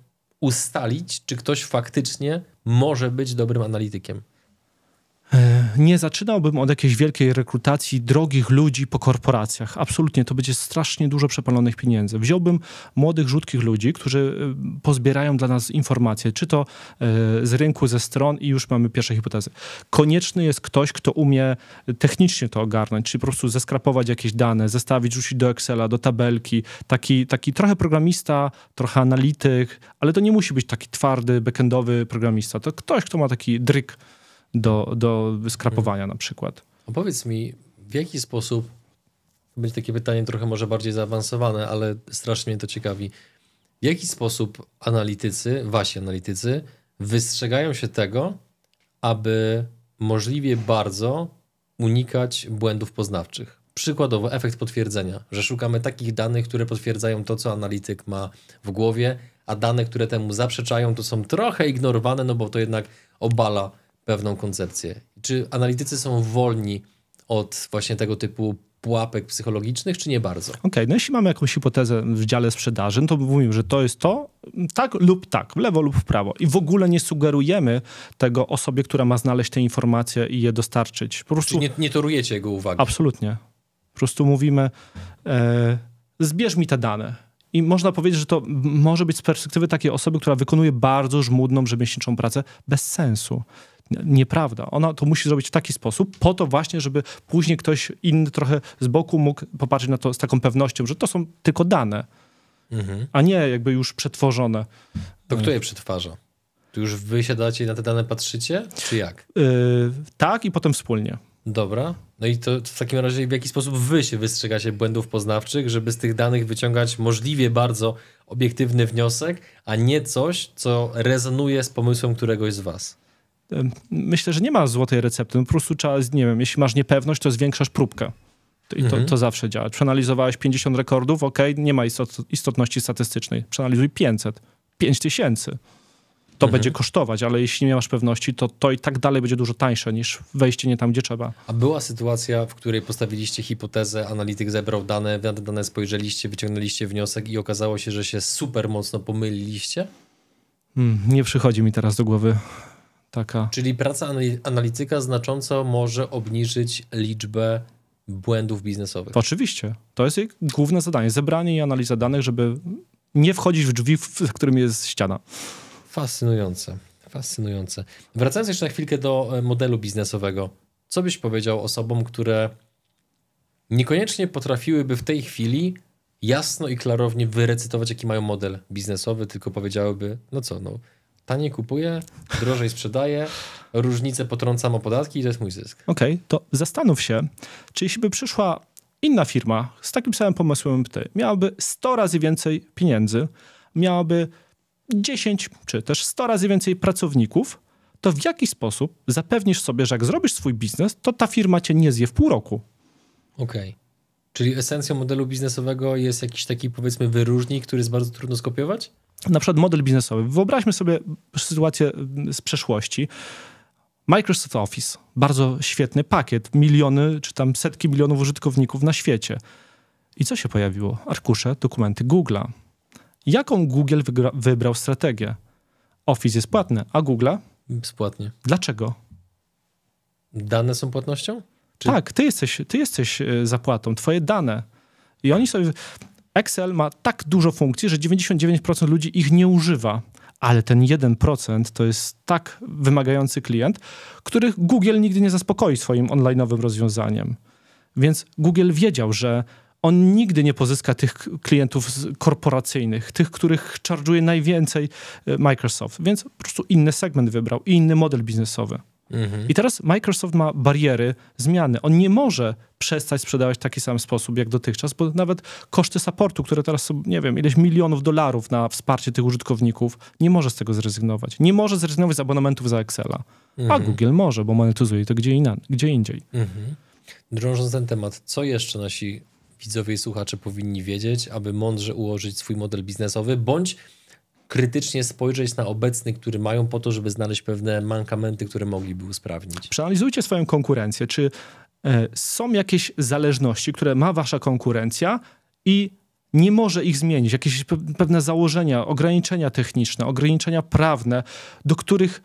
ustalić, czy ktoś faktycznie może być dobrym analitykiem? E, nie zaczynałbym od jakiejś wielkiej rekrutacji drogich ludzi po korporacjach. Absolutnie, to będzie strasznie dużo przepalonych pieniędzy. Wziąłbym młodych, rzutkich ludzi, którzy e, pozbierają dla nas informacje, czy to e, z rynku, ze stron i już mamy pierwsze hipotezy. Konieczny jest ktoś, kto umie technicznie to ogarnąć, czy po prostu zeskrapować jakieś dane, zestawić, rzucić do Excela, do tabelki. Taki, taki trochę programista, trochę analityk, ale to nie musi być taki twardy, backendowy programista. To ktoś, kto ma taki dryk do, do skrapowania na przykład. Opowiedz mi, w jaki sposób, będzie takie pytanie trochę może bardziej zaawansowane, ale strasznie mnie to ciekawi, w jaki sposób analitycy, wasi analitycy, wystrzegają się tego, aby możliwie bardzo unikać błędów poznawczych? Przykładowo efekt potwierdzenia, że szukamy takich danych, które potwierdzają to, co analityk ma w głowie, a dane, które temu zaprzeczają, to są trochę ignorowane, no bo to jednak obala pewną koncepcję? Czy analitycy są wolni od właśnie tego typu pułapek psychologicznych, czy nie bardzo? Okej, okay, no jeśli mamy jakąś hipotezę w dziale sprzedaży, no to mówimy, że to jest to, tak lub tak, w lewo lub w prawo. I w ogóle nie sugerujemy tego osobie, która ma znaleźć te informacje i je dostarczyć. Po prostu... Czyli nie, nie torujecie jego uwagi? Absolutnie. Po prostu mówimy, e, zbierz mi te dane. I można powiedzieć, że to może być z perspektywy takiej osoby, która wykonuje bardzo żmudną, rzemieślniczą pracę bez sensu nieprawda. Ona to musi zrobić w taki sposób, po to właśnie, żeby później ktoś inny trochę z boku mógł popatrzeć na to z taką pewnością, że to są tylko dane, mhm. a nie jakby już przetworzone. To kto je przetwarza? To już wy siadacie i na te dane patrzycie, czy jak? Yy, tak, i potem wspólnie. Dobra. No i to w takim razie w jaki sposób wy się wystrzegacie błędów poznawczych, żeby z tych danych wyciągać możliwie bardzo obiektywny wniosek, a nie coś, co rezonuje z pomysłem któregoś z was? myślę, że nie ma złotej recepty. No po prostu trzeba, nie wiem, jeśli masz niepewność, to zwiększasz próbkę. I to, mhm. to zawsze działa. Przeanalizowałeś 50 rekordów, ok, nie ma istot, istotności statystycznej. Przeanalizuj 500, 5000. To mhm. będzie kosztować, ale jeśli nie masz pewności, to to i tak dalej będzie dużo tańsze niż wejście nie tam, gdzie trzeba. A była sytuacja, w której postawiliście hipotezę, analityk zebrał dane, dane spojrzeliście, wyciągnęliście wniosek i okazało się, że się super mocno pomyliliście? Hmm, nie przychodzi mi teraz do głowy taka. Czyli praca analityka znacząco może obniżyć liczbę błędów biznesowych. oczywiście. To jest jej główne zadanie. Zebranie i analiza danych, żeby nie wchodzić w drzwi, w którym jest ściana. Fascynujące. Fascynujące. Wracając jeszcze na chwilkę do e, modelu biznesowego. Co byś powiedział osobom, które niekoniecznie potrafiłyby w tej chwili jasno i klarownie wyrecytować, jaki mają model biznesowy, tylko powiedziałyby, no co, no Taniej kupuję, drożej sprzedaję, różnicę potrącam o podatki i to jest mój zysk. Okej, okay, to zastanów się, czy jeśli by przyszła inna firma z takim samym pomysłem jak ty, miałaby 100 razy więcej pieniędzy, miałaby 10 czy też 100 razy więcej pracowników, to w jaki sposób zapewnisz sobie, że jak zrobisz swój biznes, to ta firma cię nie zje w pół roku? Okej. Okay. Czyli esencją modelu biznesowego jest jakiś taki, powiedzmy, wyróżnik, który jest bardzo trudno skopiować? na przykład model biznesowy. Wyobraźmy sobie sytuację mm, z przeszłości. Microsoft Office, bardzo świetny pakiet, miliony czy tam setki milionów użytkowników na świecie. I co się pojawiło? Arkusze, dokumenty Google'a. Jaką Google wybrał strategię? Office jest płatny, a Google spłatnie Dlaczego? Dane są płatnością? Czy... Tak, ty jesteś, ty jesteś e, zapłatą, twoje dane. I oni sobie Excel ma tak dużo funkcji, że 99% ludzi ich nie używa, ale ten 1% to jest tak wymagający klient, których Google nigdy nie zaspokoi swoim onlineowym rozwiązaniem. Więc Google wiedział, że on nigdy nie pozyska tych klientów korporacyjnych, tych, których charge'uje najwięcej e, Microsoft. Więc po prostu inny segment wybrał i inny model biznesowy. Mhm. I teraz Microsoft ma bariery zmiany. On nie może przestać sprzedawać w taki sam sposób jak dotychczas, bo nawet koszty supportu, które teraz są, nie wiem, ileś milionów dolarów na wsparcie tych użytkowników, nie może z tego zrezygnować. Nie może zrezygnować z abonamentów za Excela. Mhm. A Google może, bo monetyzuje to gdzie, inna, gdzie indziej. Mhm. Drążąc ten temat, co jeszcze nasi widzowie i słuchacze powinni wiedzieć, aby mądrze ułożyć swój model biznesowy, bądź krytycznie spojrzeć na obecny, który mają po to, żeby znaleźć pewne mankamenty, które mogliby usprawnić. Przeanalizujcie swoją konkurencję. Czy E, są jakieś zależności, które ma wasza konkurencja i nie może ich zmienić. Jakieś pewne założenia, ograniczenia techniczne, ograniczenia prawne, do których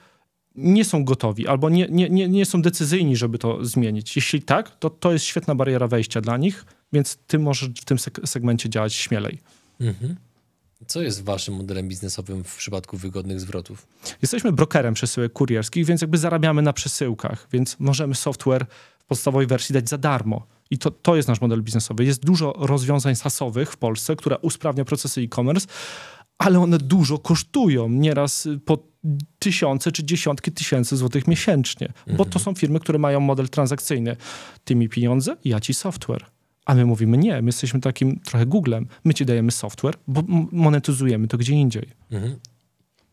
nie są gotowi albo nie, nie, nie, nie są decyzyjni, żeby to zmienić. Jeśli tak, to to jest świetna bariera wejścia dla nich, więc ty możesz w tym segmencie działać śmielej. Mhm. Co jest waszym modelem biznesowym w przypadku wygodnych zwrotów? Jesteśmy brokerem przesyłek kurierskich, więc jakby zarabiamy na przesyłkach, więc możemy software podstawowej wersji dać za darmo. I to, to jest nasz model biznesowy. Jest dużo rozwiązań sasowych w Polsce, które usprawnia procesy e-commerce, ale one dużo kosztują. Nieraz po tysiące czy dziesiątki tysięcy złotych miesięcznie, bo to mhm. są firmy, które mają model transakcyjny. Ty mi pieniądze, ja ci software. A my mówimy nie, my jesteśmy takim trochę Googlem. My ci dajemy software, bo monetyzujemy to gdzie indziej. Mhm.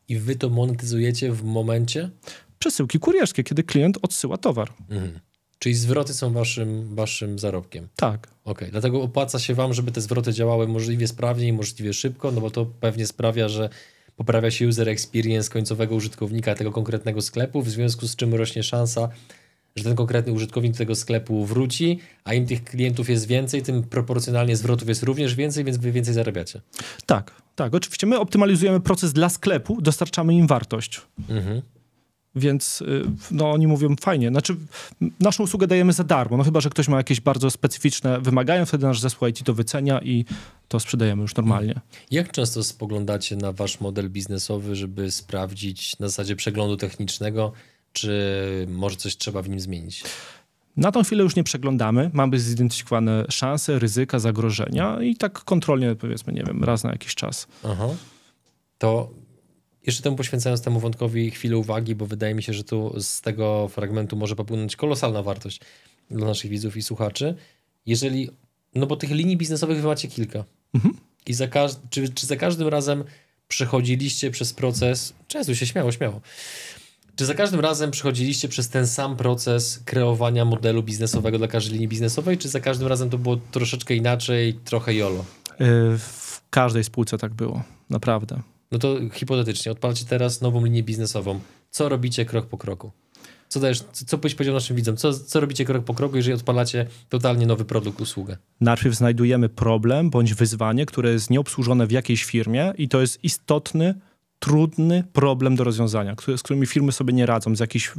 I wy to monetyzujecie w momencie? Przesyłki kurierskie, kiedy klient odsyła towar. Mhm. Czyli zwroty są waszym, waszym zarobkiem. Tak. Ok, dlatego opłaca się wam, żeby te zwroty działały możliwie sprawniej, możliwie szybko, no bo to pewnie sprawia, że poprawia się user experience końcowego użytkownika tego konkretnego sklepu, w związku z czym rośnie szansa, że ten konkretny użytkownik tego sklepu wróci, a im tych klientów jest więcej, tym proporcjonalnie zwrotów jest również więcej, więc wy więcej zarabiacie. Tak, tak. Oczywiście my optymalizujemy proces dla sklepu, dostarczamy im wartość. Mhm. Więc y, no, oni mówią fajnie. Znaczy, naszą usługę dajemy za darmo. No chyba, że ktoś ma jakieś bardzo specyficzne wymagania, wtedy nasz zespół IT to wycenia i to sprzedajemy już normalnie. Jak często spoglądacie na wasz model biznesowy, żeby sprawdzić na zasadzie przeglądu technicznego, czy może coś trzeba w nim zmienić? Na tą chwilę już nie przeglądamy. Mamy zidentyfikowane szanse, ryzyka, zagrożenia i tak kontrolnie powiedzmy, nie wiem, raz na jakiś czas. Aha. To jeszcze temu poświęcając temu wątkowi chwilę uwagi, bo wydaje mi się, że tu z tego fragmentu może popłynąć kolosalna wartość dla naszych widzów i słuchaczy. Jeżeli, no bo tych linii biznesowych wy macie kilka. Mhm. I za każ- czy, czy za każdym razem przechodziliście przez proces, często się śmiało, śmiało. Czy za każdym razem przechodziliście przez ten sam proces kreowania modelu biznesowego dla każdej linii biznesowej, czy za każdym razem to było troszeczkę inaczej, trochę jolo? Y, w każdej spółce tak było, naprawdę. No to hipotetycznie, odpalcie teraz nową linię biznesową. Co robicie krok po kroku? Co dajesz, co byś powiedział naszym widzom? Co, co robicie krok po kroku, jeżeli odpalacie totalnie nowy produkt, usługę? Najpierw znajdujemy problem bądź wyzwanie, które jest nieobsłużone w jakiejś firmie i to jest istotny trudny problem do rozwiązania, z którymi firmy sobie nie radzą, z jakichś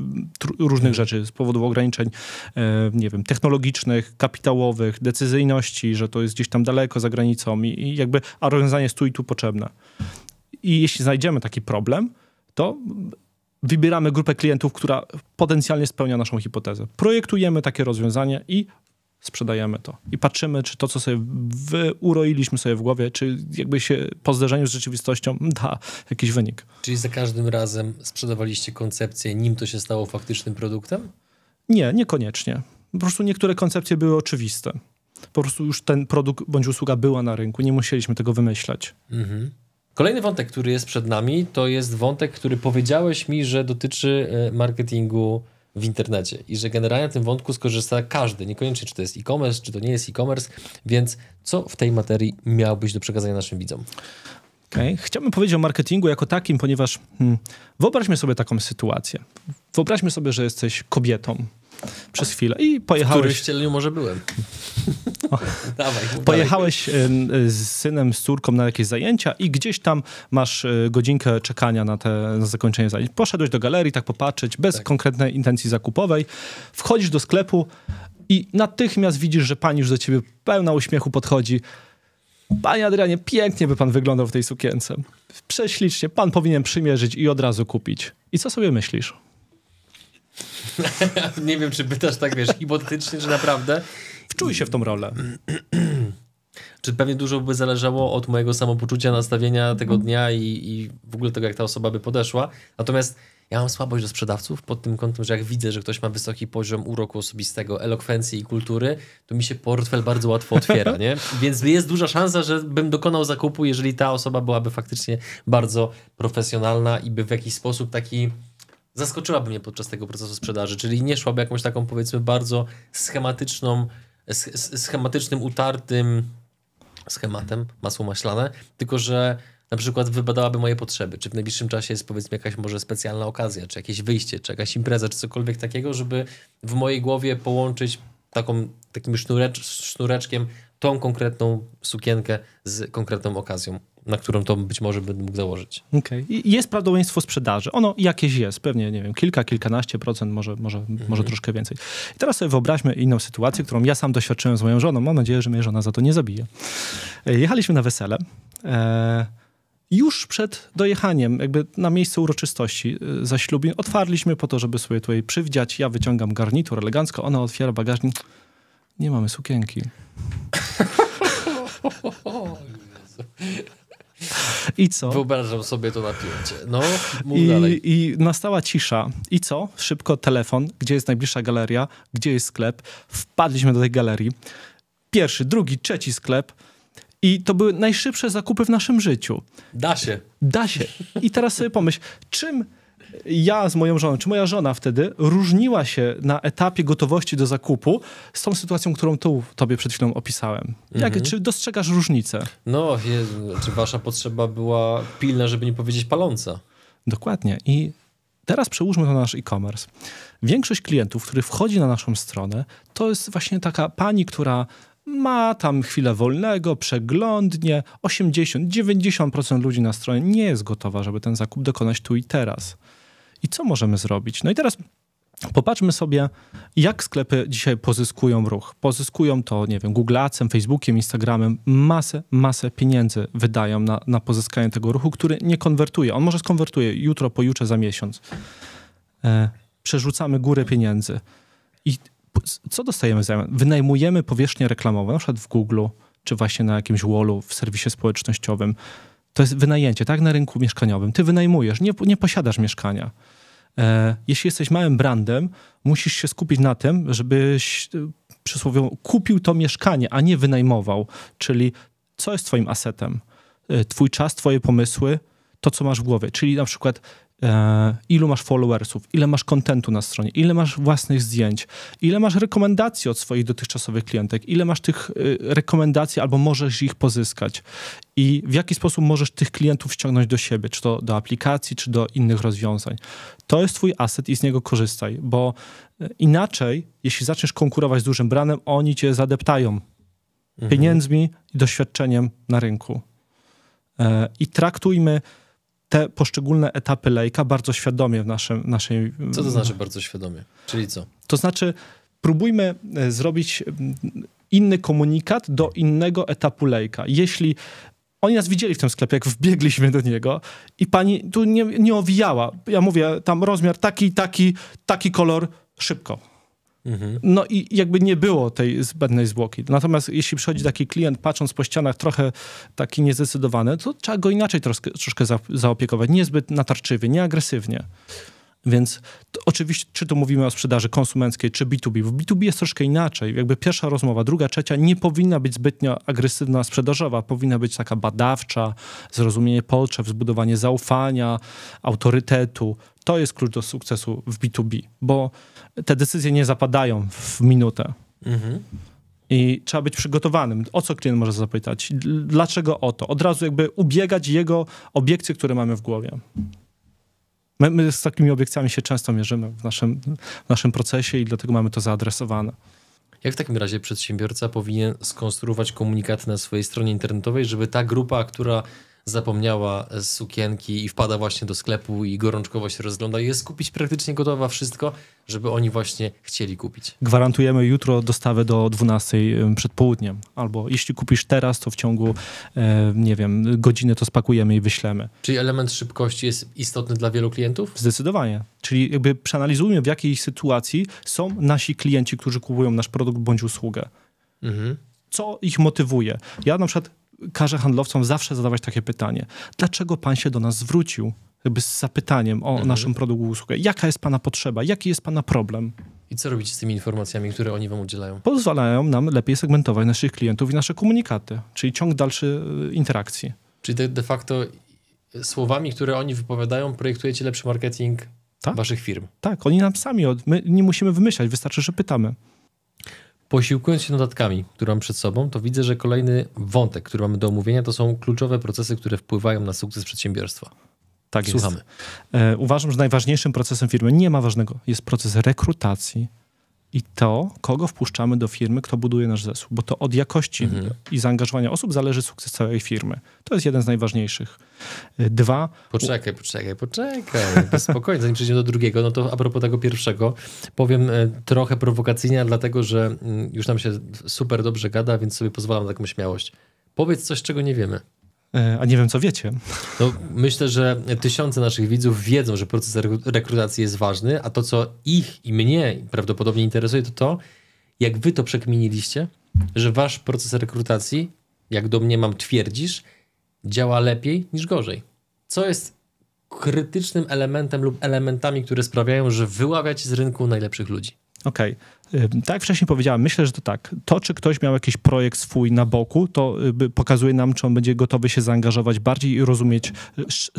różnych mhm. rzeczy, z powodu ograniczeń, e, nie wiem, technologicznych, kapitałowych, decyzyjności, że to jest gdzieś tam daleko za granicą i, jakby, a rozwiązanie jest tu i tu potrzebne. I jeśli znajdziemy taki problem, to wybieramy grupę klientów, która potencjalnie spełnia naszą hipotezę. Projektujemy takie rozwiązanie i sprzedajemy to. I patrzymy, czy to, co sobie uroiliśmy sobie w głowie, czy jakby się po zderzeniu z rzeczywistością da jakiś wynik. Czyli za każdym razem sprzedawaliście koncepcję, nim to się stało faktycznym produktem? Nie, niekoniecznie. Po prostu niektóre koncepcje były oczywiste. Po prostu już ten produkt bądź usługa była na rynku, nie musieliśmy tego wymyślać. Mhm. Kolejny wątek, który jest przed nami, to jest wątek, który powiedziałeś mi, że dotyczy e, marketingu w internecie i że generalnie na tym wątku skorzysta każdy, niekoniecznie czy to jest e-commerce, czy to nie jest e-commerce, więc co w tej materii miałbyś do przekazania naszym widzom? Okay. Chciałbym powiedzieć o marketingu jako takim, ponieważ hmm, wyobraźmy sobie taką sytuację. Wyobraźmy sobie, że jesteś kobietą, przez chwilę i pojechałeś... W którymś może byłem. [LAUGHS] Dawaj, pojechałeś z synem, z córką na jakieś zajęcia i gdzieś tam masz e, godzinkę czekania na, te, na zakończenie zajęć. Poszedłeś do galerii, tak popatrzeć, bez tak. konkretnej intencji zakupowej. Wchodzisz do sklepu i natychmiast widzisz, że pani już do ciebie pełna uśmiechu podchodzi. Panie Adrianie, pięknie by pan wyglądał w tej sukience. Prześlicznie, pan powinien przymierzyć i od razu kupić. I co sobie myślisz? [LAUGHS] nie wiem, czy pytasz tak, wiesz, hipotetycznie, czy naprawdę. Wczuj się w tą rolę. [CLEARS THROAT] czy pewnie dużo by zależało od mojego samopoczucia, nastawienia tego mhm. dnia i, i w ogóle tego, jak ta osoba by podeszła. Natomiast ja mam słabość do sprzedawców pod tym kątem, że jak widzę, że ktoś ma wysoki poziom uroku osobistego, elokwencji i kultury, to mi się portfel bardzo łatwo otwiera, [LAUGHS] nie? Więc jest duża szansa, że bym dokonał zakupu, jeżeli ta osoba byłaby faktycznie bardzo profesjonalna i by w jakiś sposób taki zaskoczyłaby mnie podczas tego procesu sprzedaży, czyli nie szłaby jakąś taką powiedzmy bardzo schematyczną, schematycznym, utartym schematem, masło maślane, tylko że na przykład wybadałaby moje potrzeby, czy w najbliższym czasie jest powiedzmy jakaś może specjalna okazja, czy jakieś wyjście, czy jakaś impreza, czy cokolwiek takiego, żeby w mojej głowie połączyć taką, takim sznureczkiem tą konkretną sukienkę z konkretną okazją, na którą to być może bym mógł założyć. Okej. Okay. Jest prawdopodobieństwo sprzedaży. Ono jakieś jest, pewnie, nie wiem, kilka, kilkanaście procent, może, może, mhm. może troszkę więcej. I teraz sobie wyobraźmy inną sytuację, którą ja sam doświadczyłem z moją żoną. Mam nadzieję, że mnie żona za to nie zabije. E, jechaliśmy na wesele. E już przed dojechaniem, jakby na miejsce uroczystości e, za zaślubin, otwarliśmy po to, żeby sobie tutaj przywdziać. Ja wyciągam garnitur elegancko, ona otwiera bagażnik. Nie mamy sukienki. [LAUGHS] I co? Wyobrażam sobie to na No, mów I, dalej. I nastała cisza. I co? Szybko telefon, gdzie jest najbliższa galeria, gdzie jest sklep. Wpadliśmy do tej galerii. Pierwszy, drugi, trzeci sklep. I to były najszybsze zakupy w naszym życiu. Da się. Da się. I teraz sobie pomyśl, czym ja z moją żoną, czy moja żona wtedy różniła się na etapie gotowości do zakupu z tą sytuacją, którą tu tobie przed chwilą opisałem. Jak, mhm. Czy dostrzegasz różnicę? No, je, czy wasza potrzeba była pilna, żeby nie powiedzieć paląca? Dokładnie. I Teraz przełóżmy to na nasz e-commerce. Większość klientów, który wchodzi na naszą stronę, to jest właśnie taka pani, która ma tam chwilę wolnego, przeglądnie. 80-90% ludzi na stronie nie jest gotowa, żeby ten zakup dokonać tu i teraz. I co możemy zrobić? No i teraz Popatrzmy sobie, jak sklepy dzisiaj pozyskują ruch. Pozyskują to, nie wiem, Googlecem, Facebookiem, Instagramem. Masę, masę pieniędzy wydają na, na pozyskanie tego ruchu, który nie konwertuje. On może skonwertuje jutro, pojutrze, za miesiąc. E, przerzucamy górę pieniędzy. I co dostajemy za zamian? Wynajmujemy powierzchnię reklamową, na przykład w Google, czy właśnie na jakimś wallu, w serwisie społecznościowym. To jest wynajęcie, tak? Na rynku mieszkaniowym. Ty wynajmujesz, nie, nie posiadasz mieszkania. E, jeśli jesteś małym brandem, musisz się skupić na tym, żebyś e, przysłowiowo kupił to mieszkanie, a nie wynajmował. Czyli co jest twoim asetem? E, twój czas, twoje pomysły, to co masz w głowie. Czyli na przykład E, ilu masz followersów, ile masz kontentu na stronie, ile masz własnych zdjęć, ile masz rekomendacji od swoich dotychczasowych klientek, ile masz tych e, rekomendacji albo możesz ich pozyskać i w jaki sposób możesz tych klientów ściągnąć do siebie, czy to do aplikacji, czy do innych rozwiązań. To jest twój aset i z niego korzystaj, bo e, inaczej, jeśli zaczniesz konkurować z dużym branem, oni cię zadeptają mhm. pieniędzmi i doświadczeniem na rynku. I traktujmy te poszczególne etapy lejka bardzo świadomie w naszym, naszej... Co to znaczy mm, bardzo świadomie? Czyli co? To znaczy próbujmy e, zrobić inny komunikat do innego etapu lejka. Jeśli oni nas widzieli w tym sklepie, jak wbiegliśmy do niego i pani tu nie, nie owijała. Ja mówię, tam rozmiar taki, taki, taki kolor, szybko Mhm. No i jakby nie było tej zbędnej zwłoki. Natomiast jeśli przychodzi taki klient, patrząc po ścianach, trochę taki niezdecydowany, to trzeba go inaczej troszkę, troszkę zaopiekować. Niezbyt natarczywie, nieagresywnie. Więc to, oczywiście, czy tu mówimy o sprzedaży konsumenckiej, czy B2B. W B2B jest troszkę inaczej. Jakby pierwsza rozmowa, druga, trzecia nie powinna być zbytnio agresywna sprzedażowa, powinna być taka badawcza, zrozumienie potrzeb, zbudowanie zaufania, autorytetu. To jest klucz do sukcesu w B2B, bo te decyzje nie zapadają w minutę. Mhm. I trzeba być przygotowanym. O co klient może zapytać? Dlaczego o to? Od razu jakby ubiegać jego obiekcje, które mamy w głowie. My, my, z takimi obiekcjami się często mierzymy w naszym, w naszym procesie i dlatego mamy to zaadresowane. Jak w takim razie przedsiębiorca powinien skonstruować komunikaty na swojej stronie internetowej, żeby ta grupa, która zapomniała sukienki i wpada właśnie do sklepu i gorączkowo się rozgląda. Jest kupić praktycznie gotowa wszystko, żeby oni właśnie chcieli kupić. Gwarantujemy jutro dostawę do 12 przed południem. Albo jeśli kupisz teraz, to w ciągu, e, nie wiem, godziny to spakujemy i wyślemy. Czyli element szybkości jest istotny dla wielu klientów? Zdecydowanie. Czyli jakby przeanalizujmy, w jakiej sytuacji są nasi klienci, którzy kupują nasz produkt bądź usługę. Mhm. Co ich motywuje? Ja na przykład każe handlowcom zawsze zadawać takie pytanie. Dlaczego pan się do nas zwrócił? Jakby z zapytaniem o mhm. naszym produkt usługę. Jaka jest pana potrzeba? Jaki jest pana problem? I co robić z tymi informacjami, które oni wam udzielają? Pozwalają nam lepiej segmentować naszych klientów i nasze komunikaty, czyli ciąg dalszy y, interakcji. Czyli de, de facto y, słowami, które oni wypowiadają, projektujecie lepszy marketing tak? waszych firm. Tak, oni nam sami, od, my nie musimy wymyślać, wystarczy, że pytamy. Posiłkując się notatkami, które mam przed sobą, to widzę, że kolejny wątek, który mamy do omówienia, to są kluczowe procesy, które wpływają na sukces przedsiębiorstwa. Tak Słuchamy. jest. Słuchamy. E, uważam, że najważniejszym procesem firmy, nie ma ważnego, jest proces rekrutacji, i to, kogo wpuszczamy do firmy, kto buduje nasz zespół, bo to od jakości mhm. i zaangażowania osób zależy sukces całej firmy. To jest jeden z najważniejszych. Y, dwa. Poczekaj, poczekaj, poczekaj. Spokojnie, zanim przejdziemy do drugiego, no to a propos tego pierwszego, powiem e, trochę prowokacyjnie, dlatego że mm, już nam się super dobrze gada, więc sobie pozwalam na taką śmiałość. Powiedz coś, czego nie wiemy. E, a nie wiem, co wiecie. No, myślę, że tysiące naszych widzów wiedzą, że proces rekrutacji jest ważny, a to, co ich i mnie prawdopodobnie interesuje, to to, jak wy to przekminiliście, że wasz proces rekrutacji, jak do mnie mam twierdzisz, działa lepiej niż gorzej. Co jest krytycznym elementem lub elementami, które sprawiają, że wyławiacie z rynku najlepszych ludzi? Okej. Okay. Tak jak wcześniej powiedziałem, myślę, że to tak. To, czy ktoś miał jakiś projekt swój na boku, to y, pokazuje nam, czy on będzie gotowy się zaangażować bardziej i rozumieć, y,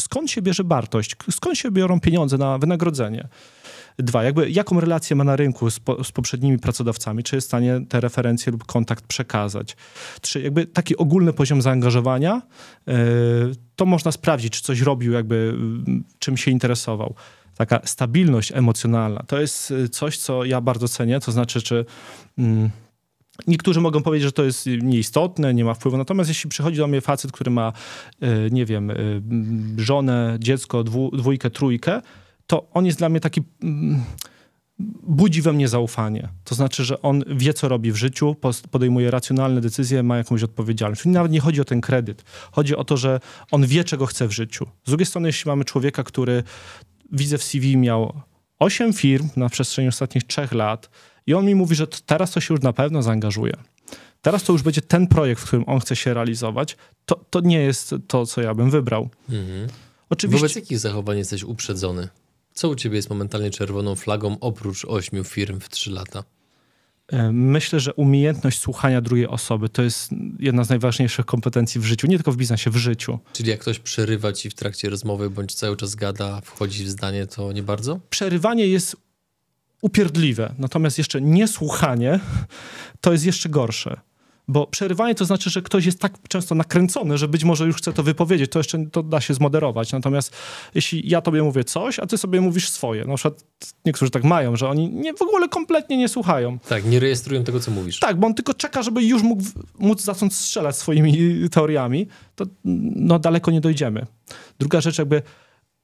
skąd się bierze wartość, skąd się biorą pieniądze na wynagrodzenie. Dwa, jakby jaką relację ma na rynku z, po, z, poprzednimi pracodawcami, czy jest w stanie te referencje lub kontakt przekazać. Trzy, jakby taki ogólny poziom zaangażowania, yy, to można sprawdzić, czy coś robił, jakby y, czym się interesował taka stabilność emocjonalna. To jest y, coś, co ja bardzo cenię, to znaczy, czy... Mm, Niektórzy mogą powiedzieć, że to jest nieistotne, nie ma wpływu. Natomiast jeśli przychodzi do mnie facet, który ma, y, nie wiem, y, żonę, dziecko, dwójkę, trójkę, to on jest dla mnie taki. Mm, budzi we mnie zaufanie. To znaczy, że on wie, co robi w życiu, podejmuje racjonalne decyzje, ma jakąś odpowiedzialność. Nawet nie chodzi o ten kredyt. Chodzi o to, że on wie, czego chce w życiu. Z drugiej strony, jeśli mamy człowieka, który widzę w CV, miał 8 firm na przestrzeni ostatnich 3 lat i on mi mówi, że teraz to się już na pewno zaangażuje. Teraz to już będzie ten projekt, w którym on chce się realizować. To, to nie jest to, co ja bym wybrał. Mhm. Oczywiście... Wobec jakich zachowań jesteś uprzedzony? Co u ciebie jest momentalnie czerwoną flagą oprócz ośmiu firm w 3 lata? E, myślę, że umiejętność słuchania drugiej osoby to jest jedna z najważniejszych kompetencji w życiu, nie tylko w biznesie, w życiu. Czyli jak ktoś przerywa ci w trakcie rozmowy, bądź cały czas gada, wchodzi w zdanie, to nie bardzo? Przerywanie jest upierdliwe, natomiast jeszcze niesłuchanie to jest jeszcze gorsze. Bo przerywanie to znaczy, że ktoś jest tak często nakręcony, że być może już chce to wypowiedzieć, to jeszcze to da się zmoderować. Natomiast jeśli ja tobie mówię coś, a ty sobie mówisz swoje, na przykład niektórzy tak mają, że oni nie, w ogóle kompletnie nie słuchają. Tak, nie rejestrują tego, co mówisz. Tak, bo on tylko czeka, żeby już mógł, móc zacząć strzelać swoimi teoriami, to no daleko nie dojdziemy. Druga rzecz jakby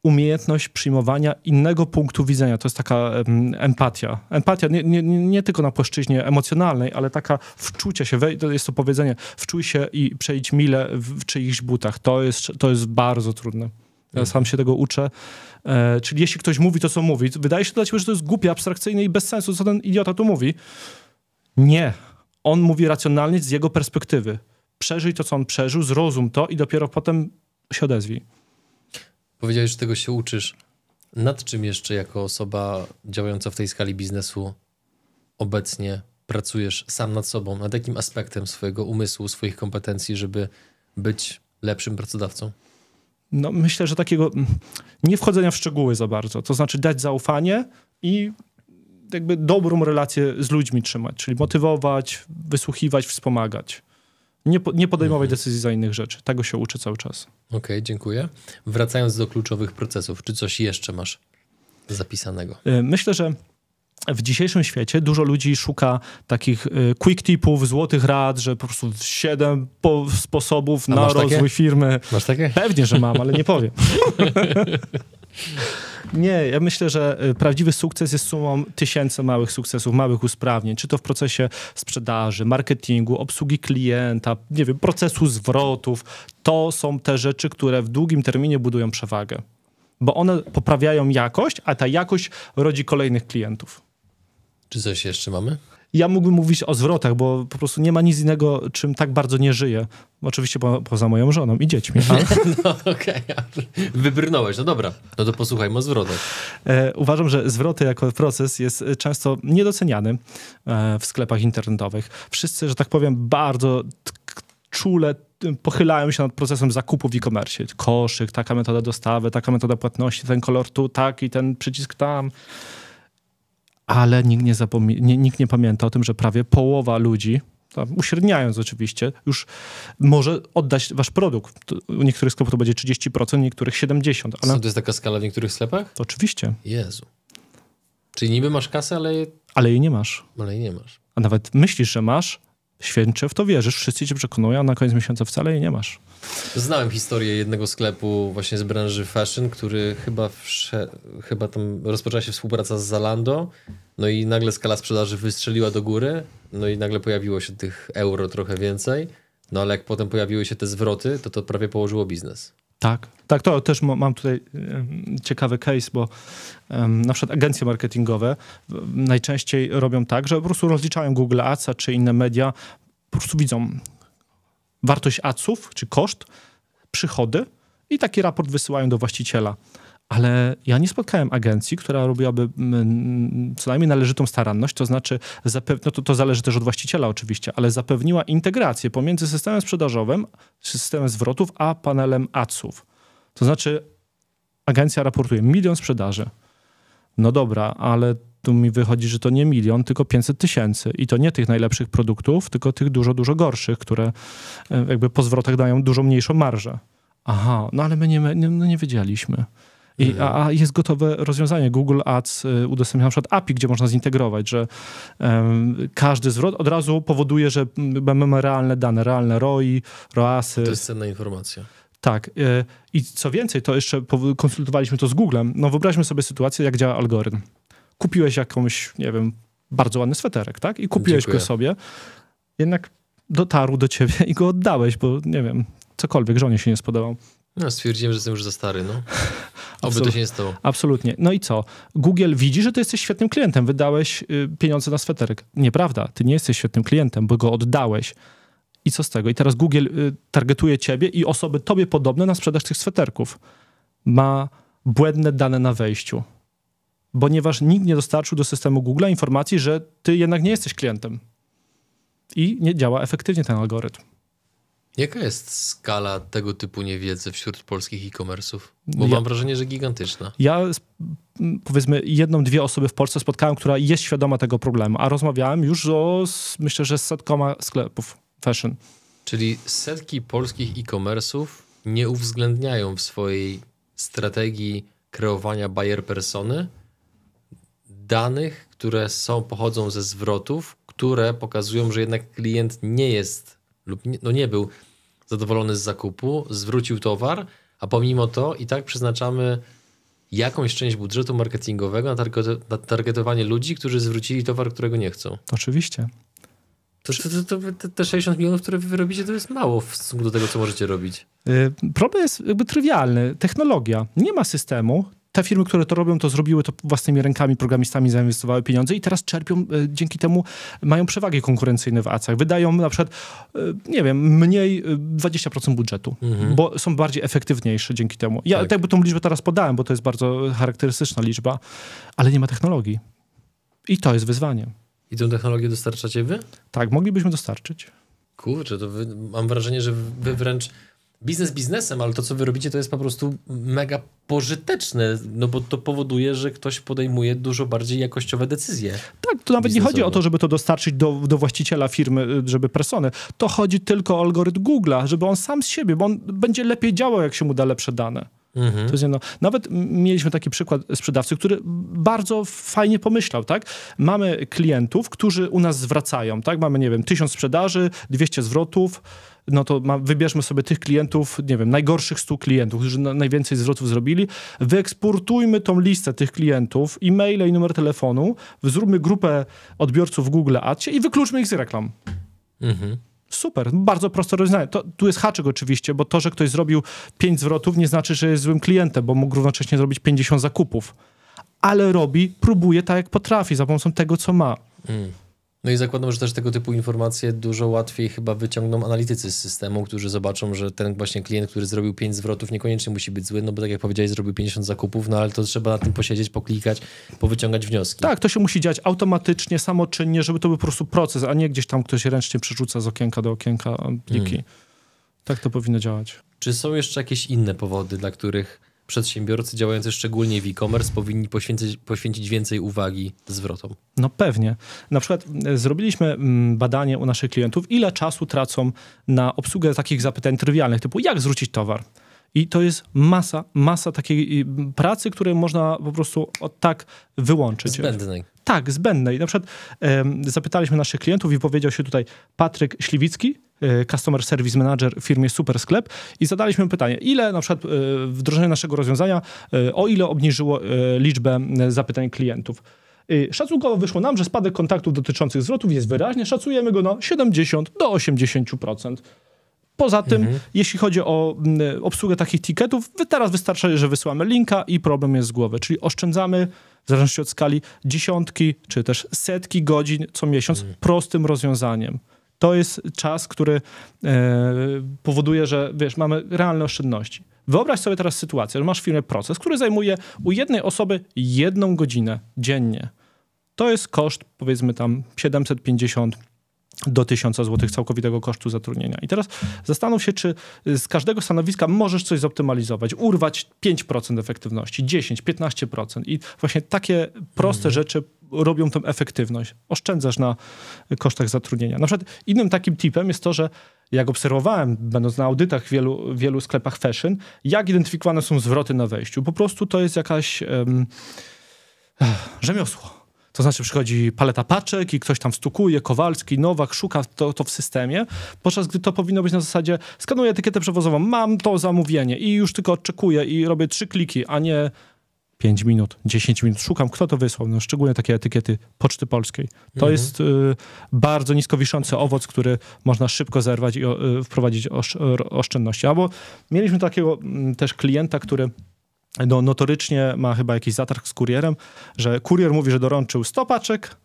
umiejętność przyjmowania innego punktu widzenia. To jest taka um, empatia. Empatia nie, nie, nie tylko na płaszczyźnie emocjonalnej, ale taka wczucie się, jest to powiedzenie, wczuj się i przejdź mile w czyichś butach. To jest, to jest bardzo trudne. Ja mhm. sam się tego uczę. E, czyli jeśli ktoś mówi to, co mówi, wydaje się dla ciebie, że to jest głupie, abstrakcyjne i bez sensu, co ten idiota tu mówi. Nie. On mówi racjonalnie z jego perspektywy. Przeżyj to, co on przeżył, zrozum to i dopiero potem się odezwij. Powiedziałeś, że tego się uczysz. Nad czym jeszcze jako osoba działająca w tej skali biznesu obecnie pracujesz sam nad sobą? Nad jakim aspektem swojego umysłu, swoich kompetencji, żeby być lepszym pracodawcą? No, myślę, że takiego nie wchodzenia w szczegóły za bardzo. To znaczy dać zaufanie i jakby dobrą relację z ludźmi trzymać, czyli motywować, wysłuchiwać, wspomagać. Nie, nie podejmować mhm. decyzji za innych rzeczy. Tego się uczy cały czas. Okej, okay, dziękuję. Wracając do kluczowych procesów, czy coś jeszcze masz zapisanego? E, myślę, że w dzisiejszym świecie dużo ludzi szuka takich e, quick tipów, złotych rad, że po prostu siedem sposobów A na rozwój takie? firmy. Masz takie? Pewnie, że mam, ale nie powiem. [LAUGHS] Nie, ja myślę, że y, prawdziwy sukces jest sumą tysięcy małych sukcesów, małych usprawnień, czy to w procesie sprzedaży, marketingu, obsługi klienta, nie wiem, procesu zwrotów. To są te rzeczy, które w długim terminie budują przewagę, bo one poprawiają jakość, a ta jakość rodzi kolejnych klientów. Czy coś jeszcze mamy? ja mógłbym mówić o zwrotach, bo po prostu nie ma nic innego, czym tak bardzo nie żyję. Oczywiście po, poza moją żoną i dziećmi. [LAUGHS] Ale... No okej, okay. wybrnąłeś, no dobra, no to posłuchajmy o zwrotach. E, uważam, że zwroty jako proces jest często niedoceniany e, w sklepach internetowych. Wszyscy, że tak powiem, bardzo czule pochylają się nad procesem zakupu w e-commerce. Koszyk, taka metoda dostawy, taka metoda płatności, ten kolor tu, tak i ten przycisk tam ale nikt nie, nie, nikt nie pamięta o tym, że prawie połowa ludzi, tam uśredniając oczywiście, już może oddać wasz produkt. U niektórych sklepów to będzie 30%, u niektórych 70%. Ale... Co, to jest taka skala w niektórych sklepach? To oczywiście. Jezu. Czyli niby masz kasę, ale... Ale jej nie masz. Ale jej nie masz. A nawet myślisz, że masz, święcie w to wierzysz, wszyscy cię przekonują, a na koniec miesiąca wcale jej nie masz. Znałem historię jednego sklepu właśnie z branży fashion, który chyba, chyba tam rozpoczęła się współpraca z Zalando, no i nagle skala sprzedaży wystrzeliła do góry, no i nagle pojawiło się tych euro trochę więcej, no ale jak potem pojawiły się te zwroty, to to prawie położyło biznes. Tak, tak, to też mam tutaj ciekawy case, bo um, na przykład agencje marketingowe najczęściej robią tak, że po prostu rozliczają Google Ads czy inne media, po prostu widzą, wartość aców, czy koszt, przychody i taki raport wysyłają do właściciela. Ale ja nie spotkałem agencji, która robiłaby mm, mm, co najmniej należytą staranność, to znaczy, no to, to zależy też od właściciela oczywiście, ale zapewniła integrację pomiędzy systemem sprzedażowym, systemem zwrotów, a panelem aców. To znaczy, agencja raportuje milion sprzedaży. No dobra, ale tu mi wychodzi, że to nie milion, tylko 500 tysięcy. I to nie tych najlepszych produktów, tylko tych dużo, dużo gorszych, które e, jakby po zwrotach dają dużo mniejszą marżę. Aha, no ale my nie, nie, no nie wiedzieliśmy. I, a, a, jest gotowe rozwiązanie. Google Ads e, udostępnia na przykład API, gdzie można zintegrować, że um, każdy zwrot od razu powoduje, że mamy realne dane, realne ROI, ROASy. To jest cenna informacja. Tak. E, I co więcej, to jeszcze konsultowaliśmy to z Googlem. No wyobraźmy sobie sytuację, jak działa algorytm kupiłeś jakąś, nie wiem, bardzo ładny sweterek, tak? I kupiłeś Dziękuję. go sobie. Jednak dotarł do ciebie i go oddałeś, bo nie wiem, cokolwiek żonie się nie spodobał. No, stwierdziłem, że jestem już za stary, no. [LAUGHS] Oby to się nie stało. Absolutnie. No i co? Google widzi, że ty jesteś świetnym klientem. Wydałeś y, pieniądze na sweterek. Nieprawda. Ty nie jesteś świetnym klientem, bo go oddałeś. I co z tego? I teraz Google y, targetuje ciebie i osoby tobie podobne na sprzedaż tych sweterków. Ma błędne dane na wejściu ponieważ nikt nie dostarczył do systemu Google informacji, że ty jednak nie jesteś klientem. I nie działa efektywnie ten algorytm. Jaka jest skala tego typu niewiedzy wśród polskich e-commerce'ów? Bo ja, mam wrażenie, że gigantyczna. Ja powiedzmy jedną, dwie osoby w Polsce spotkałem, która jest świadoma tego problemu, a rozmawiałem już o myślę, że z setkoma sklepów fashion. Czyli setki polskich e-commerce'ów nie uwzględniają w swojej strategii kreowania buyer persony danych, które są, pochodzą ze zwrotów, które pokazują, że jednak klient nie jest lub nie, no nie był zadowolony z zakupu, zwrócił towar, a pomimo to i tak przeznaczamy jakąś część budżetu marketingowego na, na targetowanie ludzi, którzy zwrócili towar, którego nie chcą. Oczywiście. To, to, to, te 60 milionów, które wy robicie, to jest mało w stosunku do tego, co możecie robić. Y, problem jest jakby trywialny. Technologia. Nie ma systemu, te firmy, które to robią, to zrobiły to własnymi rękami, programistami zainwestowały pieniądze i teraz czerpią, e, dzięki temu mają przewagi konkurencyjne w acach. Wydają na przykład, e, nie wiem, mniej 20% e, budżetu, mhm. bo są bardziej efektywniejsze dzięki temu. Ja tak. tak tą liczbę teraz podałem, bo to jest bardzo charakterystyczna liczba, ale nie ma technologii. I to jest wyzwanie. I tę technologię dostarczacie wy? Tak, moglibyśmy dostarczyć. Kurczę, to wy, mam wrażenie, że wy wręcz biznes biznesem, ale to, co wy robicie, to jest po prostu mega pożyteczne, no bo to powoduje, że ktoś podejmuje dużo bardziej jakościowe decyzje. Tak, to nawet nie chodzi o to, żeby to dostarczyć do, do właściciela firmy, y, żeby persony. To chodzi tylko o algorytm Google'a, żeby on sam z siebie, bo on będzie lepiej działał, jak się mu da lepsze dane. Mhm. To jest jedno. Nawet mieliśmy taki przykład sprzedawcy, który bardzo fajnie pomyślał, tak? Mamy klientów, którzy u nas zwracają, tak? Mamy, nie wiem, tysiąc sprzedaży, 200 zwrotów, no to ma, wybierzmy sobie tych klientów, nie wiem, najgorszych 100 klientów, którzy na, najwięcej zwrotów zrobili, wyeksportujmy tą listę tych klientów, e-maile i numer telefonu, zróbmy grupę odbiorców w Google Adsie i wykluczmy ich z reklam. Mhm. Super, bardzo proste rozwiązanie. To, tu jest haczyk oczywiście, bo to, że ktoś zrobił 5 zwrotów, nie znaczy, że jest złym klientem, bo mógł równocześnie zrobić 50 zakupów. Ale robi, próbuje tak, jak potrafi, za pomocą tego, co ma. Mhm. No i zakładam, że też tego typu informacje dużo łatwiej chyba wyciągną analitycy z systemu, którzy zobaczą, że ten właśnie klient, który zrobił 5 zwrotów, niekoniecznie musi być zły, no bo tak jak powiedziałeś, zrobił 50 zakupów, no ale to trzeba na tym posiedzieć, poklikać, powyciągać wnioski. Tak, to się musi dziać automatycznie, samoczynnie, żeby to był po prostu proces, a nie gdzieś tam ktoś ręcznie przerzuca z okienka do okienka pliki. Hmm. Tak to powinno działać. Czy są jeszcze jakieś inne powody, dla których przedsiębiorcy działający szczególnie w e-commerce powinni poświęcić, poświęcić więcej uwagi zwrotom? No pewnie. Na przykład e, zrobiliśmy mm, badanie u naszych klientów, ile czasu tracą na obsługę takich zapytań trywialnych, typu jak zwrócić towar. I to jest masa, masa takiej pracy, której można po prostu tak wyłączyć. Zbędnej. Tak, zbędnej. Na przykład um, zapytaliśmy naszych klientów i powiedział się tutaj Patryk Śliwicki, E, customer Service Manager w firmie Super Sklep i zadaliśmy pytanie, ile na przykład e, wdrożenie naszego rozwiązania, e, o ile obniżyło liczbę zapytań klientów. Szacunkowo wyszło nam, że spadek kontaktów dotyczących zwrotów jest wyraźny. Szacujemy go na 70 do 80%. Poza tym, mhm. jeśli chodzi o obsługę takich ticketów, teraz wystarczy, że wysyłamy linka i problem jest z głowy. Czyli oszczędzamy, w zależności od skali, dziesiątki czy też setki godzin co miesiąc mhm. prostym rozwiązaniem. To jest czas, który e, powoduje, że wiesz, mamy realne oszczędności. Wyobraź sobie teraz sytuację, że masz w firmie proces, który zajmuje u jednej osoby jedną godzinę dziennie. To jest koszt, powiedzmy tam 750 do 1000 zł mm. całkowitego kosztu zatrudnienia. I teraz zastanów się, czy z każdego stanowiska możesz coś zoptymalizować, urwać 5% efektywności, 10, 15%. I właśnie takie proste mhm. rzeczy robią tą efektywność. Oszczędzasz na kosztach zatrudnienia. Na przykład innym takim tipem jest to, że jak obserwowałem, będąc na audytach w wielu, wielu sklepach fashion, jak identyfikowane są zwroty na wejściu. Po prostu to jest jakaś um, rzemiosło to znaczy przychodzi paleta paczek i ktoś tam wstukuje, Kowalski, Nowak, szuka to, to w systemie, podczas gdy to powinno być na zasadzie skanuję etykietę przewozową, mam to zamówienie i już tylko oczekuję i robię trzy kliki, a nie 5 minut, 10 minut. Szukam, kto to wysłał. No, szczególnie takie etykiety Poczty Polskiej. To mhm. jest y, bardzo nisko wiszący owoc, który można szybko zerwać i y, wprowadzić osz, oszczędności. Albo mieliśmy takiego m, mm, też klienta, który no, notorycznie ma chyba jakiś zatarg z kurierem, że kurier mówi, że dorączył 100 paczek,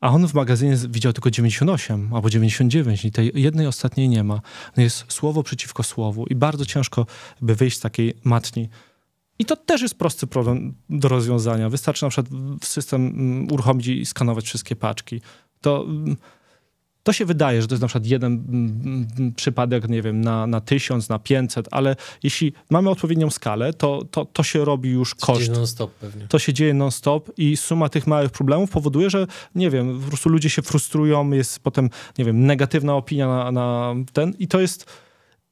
a on w magazynie widział tylko 98 albo 99 i tej jednej ostatniej nie ma. No jest słowo przeciwko słowu i bardzo ciężko by wyjść z takiej matni. I to też jest prosty problem do rozwiązania. Wystarczy na przykład w system mm, uruchomić i skanować wszystkie paczki. To mm, to się wydaje, że to jest na przykład jeden mm, mm, przypadek, nie wiem, na, na tysiąc, na pięćset, ale jeśli mamy odpowiednią skalę, to, to, to się robi już to koszt. To się dzieje non-stop i suma tych małych problemów powoduje, że nie wiem, po prostu ludzie się frustrują, jest potem, nie wiem, negatywna opinia na, na ten i to jest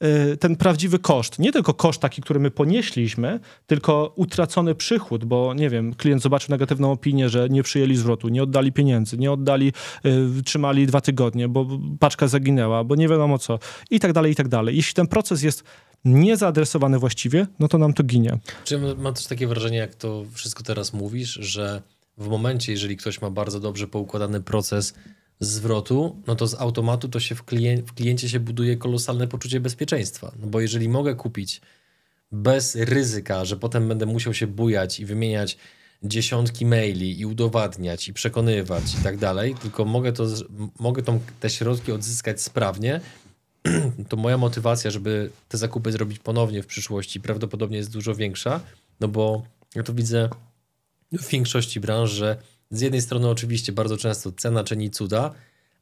Y, ten prawdziwy koszt. Nie tylko koszt taki, który my ponieśliśmy, tylko utracony przychód, bo nie wiem, klient zobaczył negatywną opinię, że nie przyjęli zwrotu, nie oddali pieniędzy, nie oddali, y, trzymali dwa tygodnie, bo paczka zaginęła, bo nie wiadomo co i tak dalej, i tak dalej. Jeśli ten proces jest niezaadresowany właściwie, no to nam to ginie. Czy mam też takie wrażenie, jak to wszystko teraz mówisz, że w momencie, jeżeli ktoś ma bardzo dobrze poukładany proces, zwrotu, no to z automatu to się w, klien w kliencie się buduje kolosalne poczucie bezpieczeństwa. No bo jeżeli mogę kupić bez ryzyka, że potem będę musiał się bujać i wymieniać dziesiątki maili i udowadniać i przekonywać i tak dalej, tylko mogę, to, mogę tą, te środki odzyskać sprawnie, [CLEARS THROAT] to moja motywacja, żeby te zakupy zrobić ponownie w przyszłości prawdopodobnie jest dużo większa, no bo ja to widzę w większości branż, że z jednej strony oczywiście bardzo często cena czyni cuda,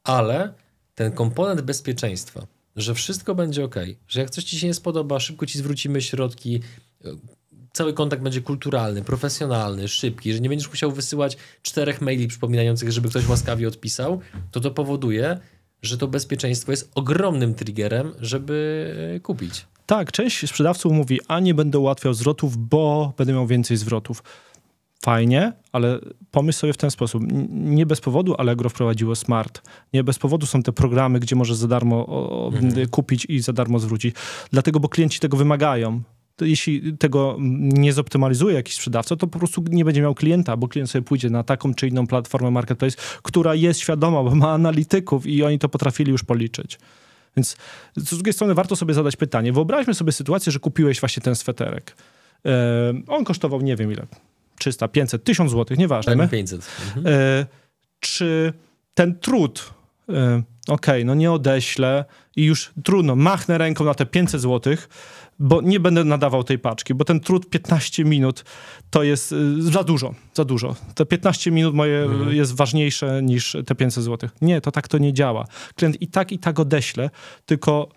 ale ten komponent bezpieczeństwa, że wszystko będzie ok, że jak coś ci się nie spodoba, szybko ci zwrócimy środki, e, cały kontakt będzie kulturalny, profesjonalny, szybki, że nie będziesz musiał wysyłać czterech maili przypominających, żeby ktoś łaskawie odpisał, to to powoduje, że to bezpieczeństwo jest ogromnym triggerem, żeby e, kupić. Tak, część sprzedawców mówi, a nie będę ułatwiał zwrotów, bo będę miał więcej zwrotów fajnie, ale pomyśl sobie w ten sposób. Nie bez powodu Allegro wprowadziło smart. Nie bez powodu są te programy, gdzie możesz za darmo o, mhm. kupić i za darmo zwrócić. Dlatego, bo klienci tego wymagają. To jeśli tego nie zoptymalizuje jakiś sprzedawca, to po prostu nie będzie miał klienta, bo klient sobie pójdzie na taką czy inną platformę marketplace, która jest świadoma, bo ma analityków i oni to potrafili już policzyć. Więc z drugiej strony warto sobie zadać pytanie. Wyobraźmy sobie sytuację, że kupiłeś właśnie ten sweterek. Yy, on kosztował nie wiem ile, 300, 500, 1000 zł, nieważne. Tak, 500. Mhm. Y, czy ten trud, y, okej, okay, no nie odeślę i już trudno, machnę ręką na te 500 zł, bo nie będę nadawał tej paczki, bo ten trud 15 minut to jest y, za dużo, za dużo. Te 15 minut moje mhm. jest ważniejsze niż te 500 zł. Nie, to tak to nie działa. Klient i tak, i tak odeślę, tylko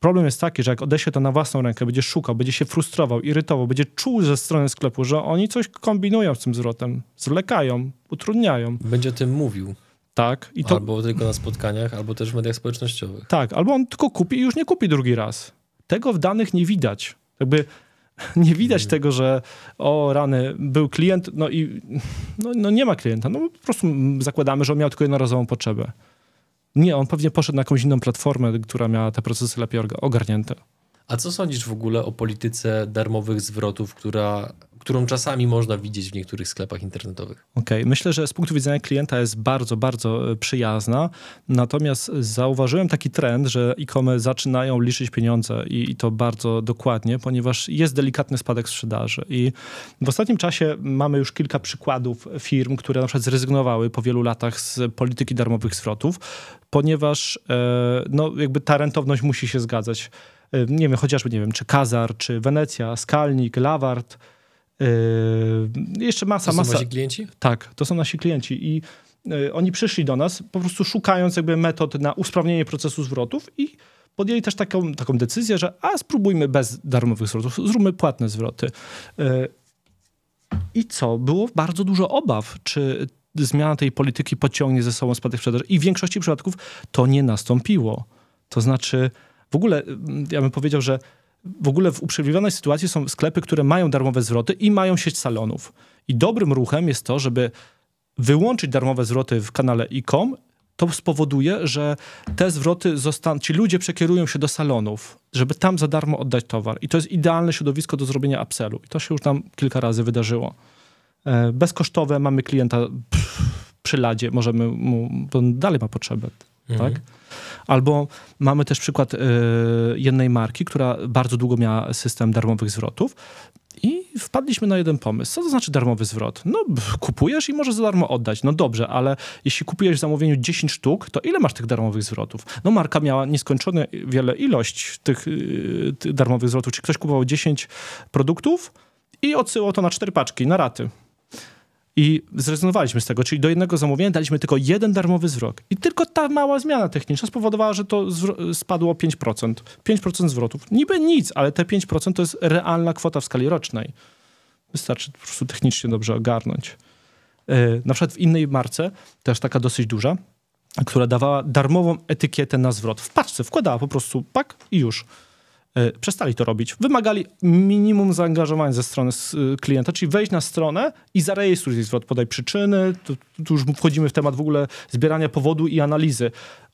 Problem jest taki, że jak odeśle to na własną rękę, będzie szukał, będzie się frustrował, irytował, będzie czuł ze strony sklepu, że oni coś kombinują z tym zwrotem, zwlekają, utrudniają. Będzie o tym mówił. Tak. I to... Albo tylko na spotkaniach, albo też w mediach społecznościowych. Tak, albo on tylko kupi i już nie kupi drugi raz. Tego w danych nie widać. Jakby [LAUGHS] nie widać hmm. tego, że o rany, był klient, no i no, no nie ma klienta. No po prostu zakładamy, że on miał tylko jednorazową potrzebę. Nie, on pewnie poszedł na jakąś inną platformę, która miała te procesy lepiej ogarnięte. A co sądzisz w ogóle o polityce darmowych zwrotów, która, którą czasami można widzieć w niektórych sklepach internetowych? Okej, okay. myślę, że z punktu widzenia klienta jest bardzo, bardzo e, przyjazna. Natomiast zauważyłem taki trend, że e-commerce zaczynają liczyć pieniądze i, i, to bardzo dokładnie, ponieważ jest delikatny spadek sprzedaży. I w ostatnim czasie mamy już kilka przykładów firm, które na przykład zrezygnowały po wielu latach z polityki darmowych zwrotów, ponieważ e, no, jakby ta rentowność musi się zgadzać. Y, nie wiem, chociażby, nie wiem, czy Kazar, czy Wenecja, Skalnik, Lawart, Yy, jeszcze masa, to masa. To są nasi klienci? Tak, to są nasi klienci i yy, oni przyszli do nas po prostu szukając jakby metod na usprawnienie procesu zwrotów i podjęli też taką, taką decyzję, że a spróbujmy bez darmowych zwrotów, zróbmy płatne zwroty. Yy, I co? Było bardzo dużo obaw, czy zmiana tej polityki pociągnie ze sobą spadek sprzedaży i w większości przypadków to nie nastąpiło. To znaczy w ogóle y, ja bym powiedział, że w ogóle w uprzywilejowanej sytuacji są sklepy, które mają darmowe zwroty i mają sieć salonów. I dobrym ruchem jest to, żeby wyłączyć darmowe zwroty w kanale e-com, to spowoduje, że te zwroty zostaną, ci ludzie przekierują się do salonów, żeby tam za darmo oddać towar. I to jest idealne środowisko do zrobienia upsellu. I to się już tam kilka razy wydarzyło. E, bezkosztowe mamy klienta pff, przy ladzie, możemy mu, on dalej ma potrzebę. Tak? Mhm. Tak? Albo mamy też przykład y, jednej marki, która bardzo długo miała system darmowych zwrotów. I wpadliśmy na jeden pomysł. Co to znaczy darmowy zwrot? No, kupujesz i możesz za darmo oddać. No dobrze, ale jeśli kupujesz w zamówieniu 10 sztuk, to ile masz tych darmowych zwrotów? No, marka miała nieskończone wiele ilość tych y, darmowych zwrotów. Czy ktoś kupował 10 produktów i odsyłał to na 4 paczki, na raty. I zrezygnowaliśmy z tego, czyli do jednego zamówienia daliśmy tylko jeden darmowy zwrot. I tylko ta mała zmiana techniczna spowodowała, że to spadło 5%. 5% zwrotów. Niby nic, ale te 5% to jest realna kwota w skali rocznej. Wystarczy po prostu technicznie dobrze ogarnąć. Yy, na przykład w innej marce, też taka dosyć duża, która dawała darmową etykietę na zwrot. W paczce wkładała po prostu pak i już E, przestali to robić. Wymagali minimum zaangażowania ze strony y, klienta, czyli wejść na stronę i zarejestruj się zwrot, podaj przyczyny, tu, tu już wchodzimy w temat w ogóle zbierania powodu i analizy.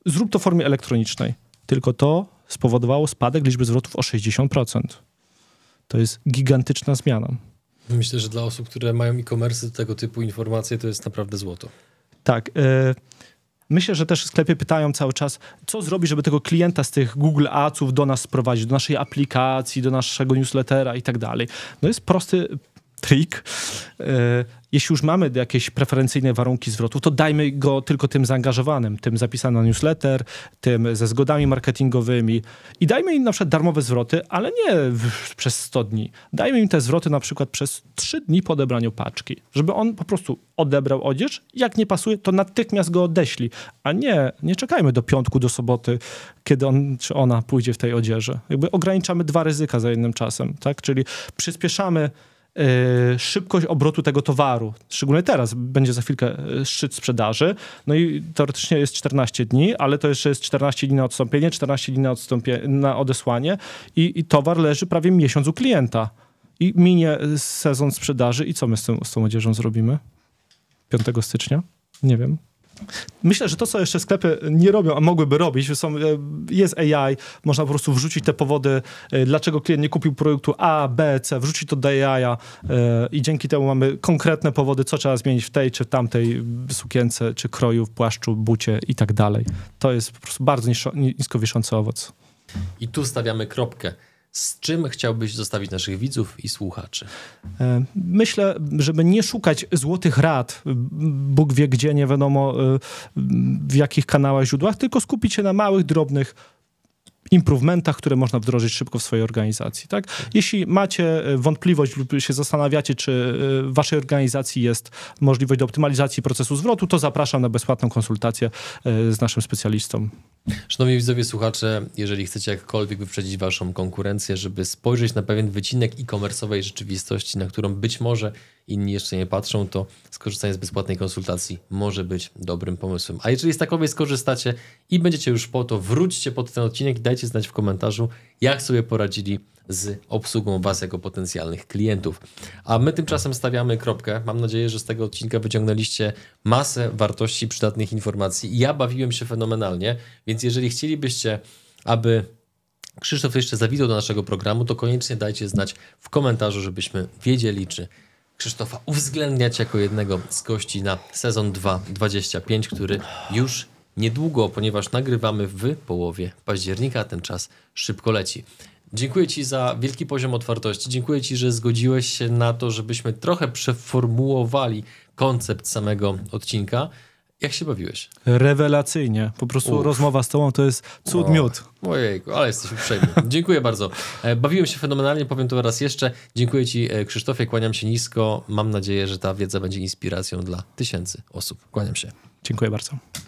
Zrób to w formie elektronicznej. Tylko to spowodowało spadek liczby zwrotów o 60%. To jest gigantyczna zmiana. Myślę, że dla osób, które mają e-commerce, tego typu informacje to jest naprawdę złoto. Tak. Y Myślę, że też sklepy pytają cały czas, co zrobić, żeby tego klienta z tych Google Adsów do nas sprowadzić, do naszej aplikacji, do naszego newslettera i tak dalej. No jest prosty trik. E, jeśli już mamy jakieś preferencyjne warunki zwrotu, to dajmy go tylko tym zaangażowanym, tym zapisanym na newsletter, tym ze zgodami marketingowymi i dajmy im na przykład darmowe zwroty, ale nie w, przez 100 dni. Dajmy im te zwroty na przykład przez 3 dni po odebraniu paczki, żeby on po prostu odebrał odzież, jak nie pasuje, to natychmiast go odeśli, a nie, nie czekajmy do piątku, do soboty, kiedy on czy ona pójdzie w tej odzieży. Jakby ograniczamy dwa ryzyka za jednym czasem, tak? Czyli przyspieszamy Y, szybkość obrotu tego towaru, szczególnie teraz, będzie za chwilkę y, szczyt sprzedaży, no i teoretycznie jest 14 dni, ale to jeszcze jest 14 dni na odstąpienie, 14 dni na, na odesłanie i, i towar leży prawie miesiąc u klienta. I minie sezon sprzedaży i co my z, tym, z tą odzieżą zrobimy? 5 stycznia? Nie wiem. Myślę, że to, co jeszcze sklepy nie robią, a mogłyby robić, są, e, jest AI, można po prostu wrzucić te powody, e, dlaczego klient nie kupił produktu A, B, C, wrzucić to do AI e, i dzięki temu mamy konkretne powody, co trzeba zmienić w tej czy tamtej sukience, czy kroju, w płaszczu, bucie i tak dalej. To jest po prostu bardzo nisko wiszący owoc. I tu stawiamy kropkę. Z czym chciałbyś zostawić naszych widzów i słuchaczy? E, myślę, żeby nie szukać złotych rad, Bóg wie gdzie, nie wiadomo e, w jakich kanałach, źródłach, tylko skupić się na małych, drobnych improvementach, które można wdrożyć szybko w swojej organizacji. Tak? Jeśli macie e, wątpliwość lub się zastanawiacie, czy e, w waszej organizacji jest możliwość do optymalizacji procesu zwrotu, to zapraszam na bezpłatną konsultację e, z naszym specjalistą. Szanowni widzowie, słuchacze, jeżeli chcecie jakkolwiek wyprzedzić waszą konkurencję, żeby spojrzeć na pewien wycinek e-commerce'owej rzeczywistości, na którą być może inni jeszcze nie patrzą, to skorzystanie z bezpłatnej konsultacji może być dobrym pomysłem. A jeżeli z takowej skorzystacie i będziecie już po to, wróćcie pod ten odcinek i dajcie znać w komentarzu, jak sobie poradzili z obsługą Was jako potencjalnych klientów. A my tymczasem stawiamy kropkę. Mam nadzieję, że z tego odcinka wyciągnęliście masę wartości, przydatnych informacji. Ja bawiłem się fenomenalnie, więc jeżeli chcielibyście, aby Krzysztof jeszcze zawitał do naszego programu, to koniecznie dajcie znać w komentarzu, żebyśmy wiedzieli, czy Krzysztofa uwzględniać jako jednego z gości na sezon 2.25, który już niedługo, ponieważ nagrywamy w połowie października, ten czas szybko leci. Dziękuję Ci za wielki poziom otwartości. Dziękuję Ci, że zgodziłeś się na to, żebyśmy trochę przeformułowali koncept samego odcinka. Jak się bawiłeś? Rewelacyjnie. Po prostu Uf. rozmowa z tobą to jest cud miód. Ojejku, ale jesteś uprzejmy. [LAUGHS] Dziękuję bardzo. E, bawiłem się fenomenalnie, powiem to raz jeszcze. Dziękuję ci e, Krzysztofie, kłaniam się nisko. Mam nadzieję, że ta wiedza będzie inspiracją dla tysięcy osób. Kłaniam się. Dziękuję bardzo.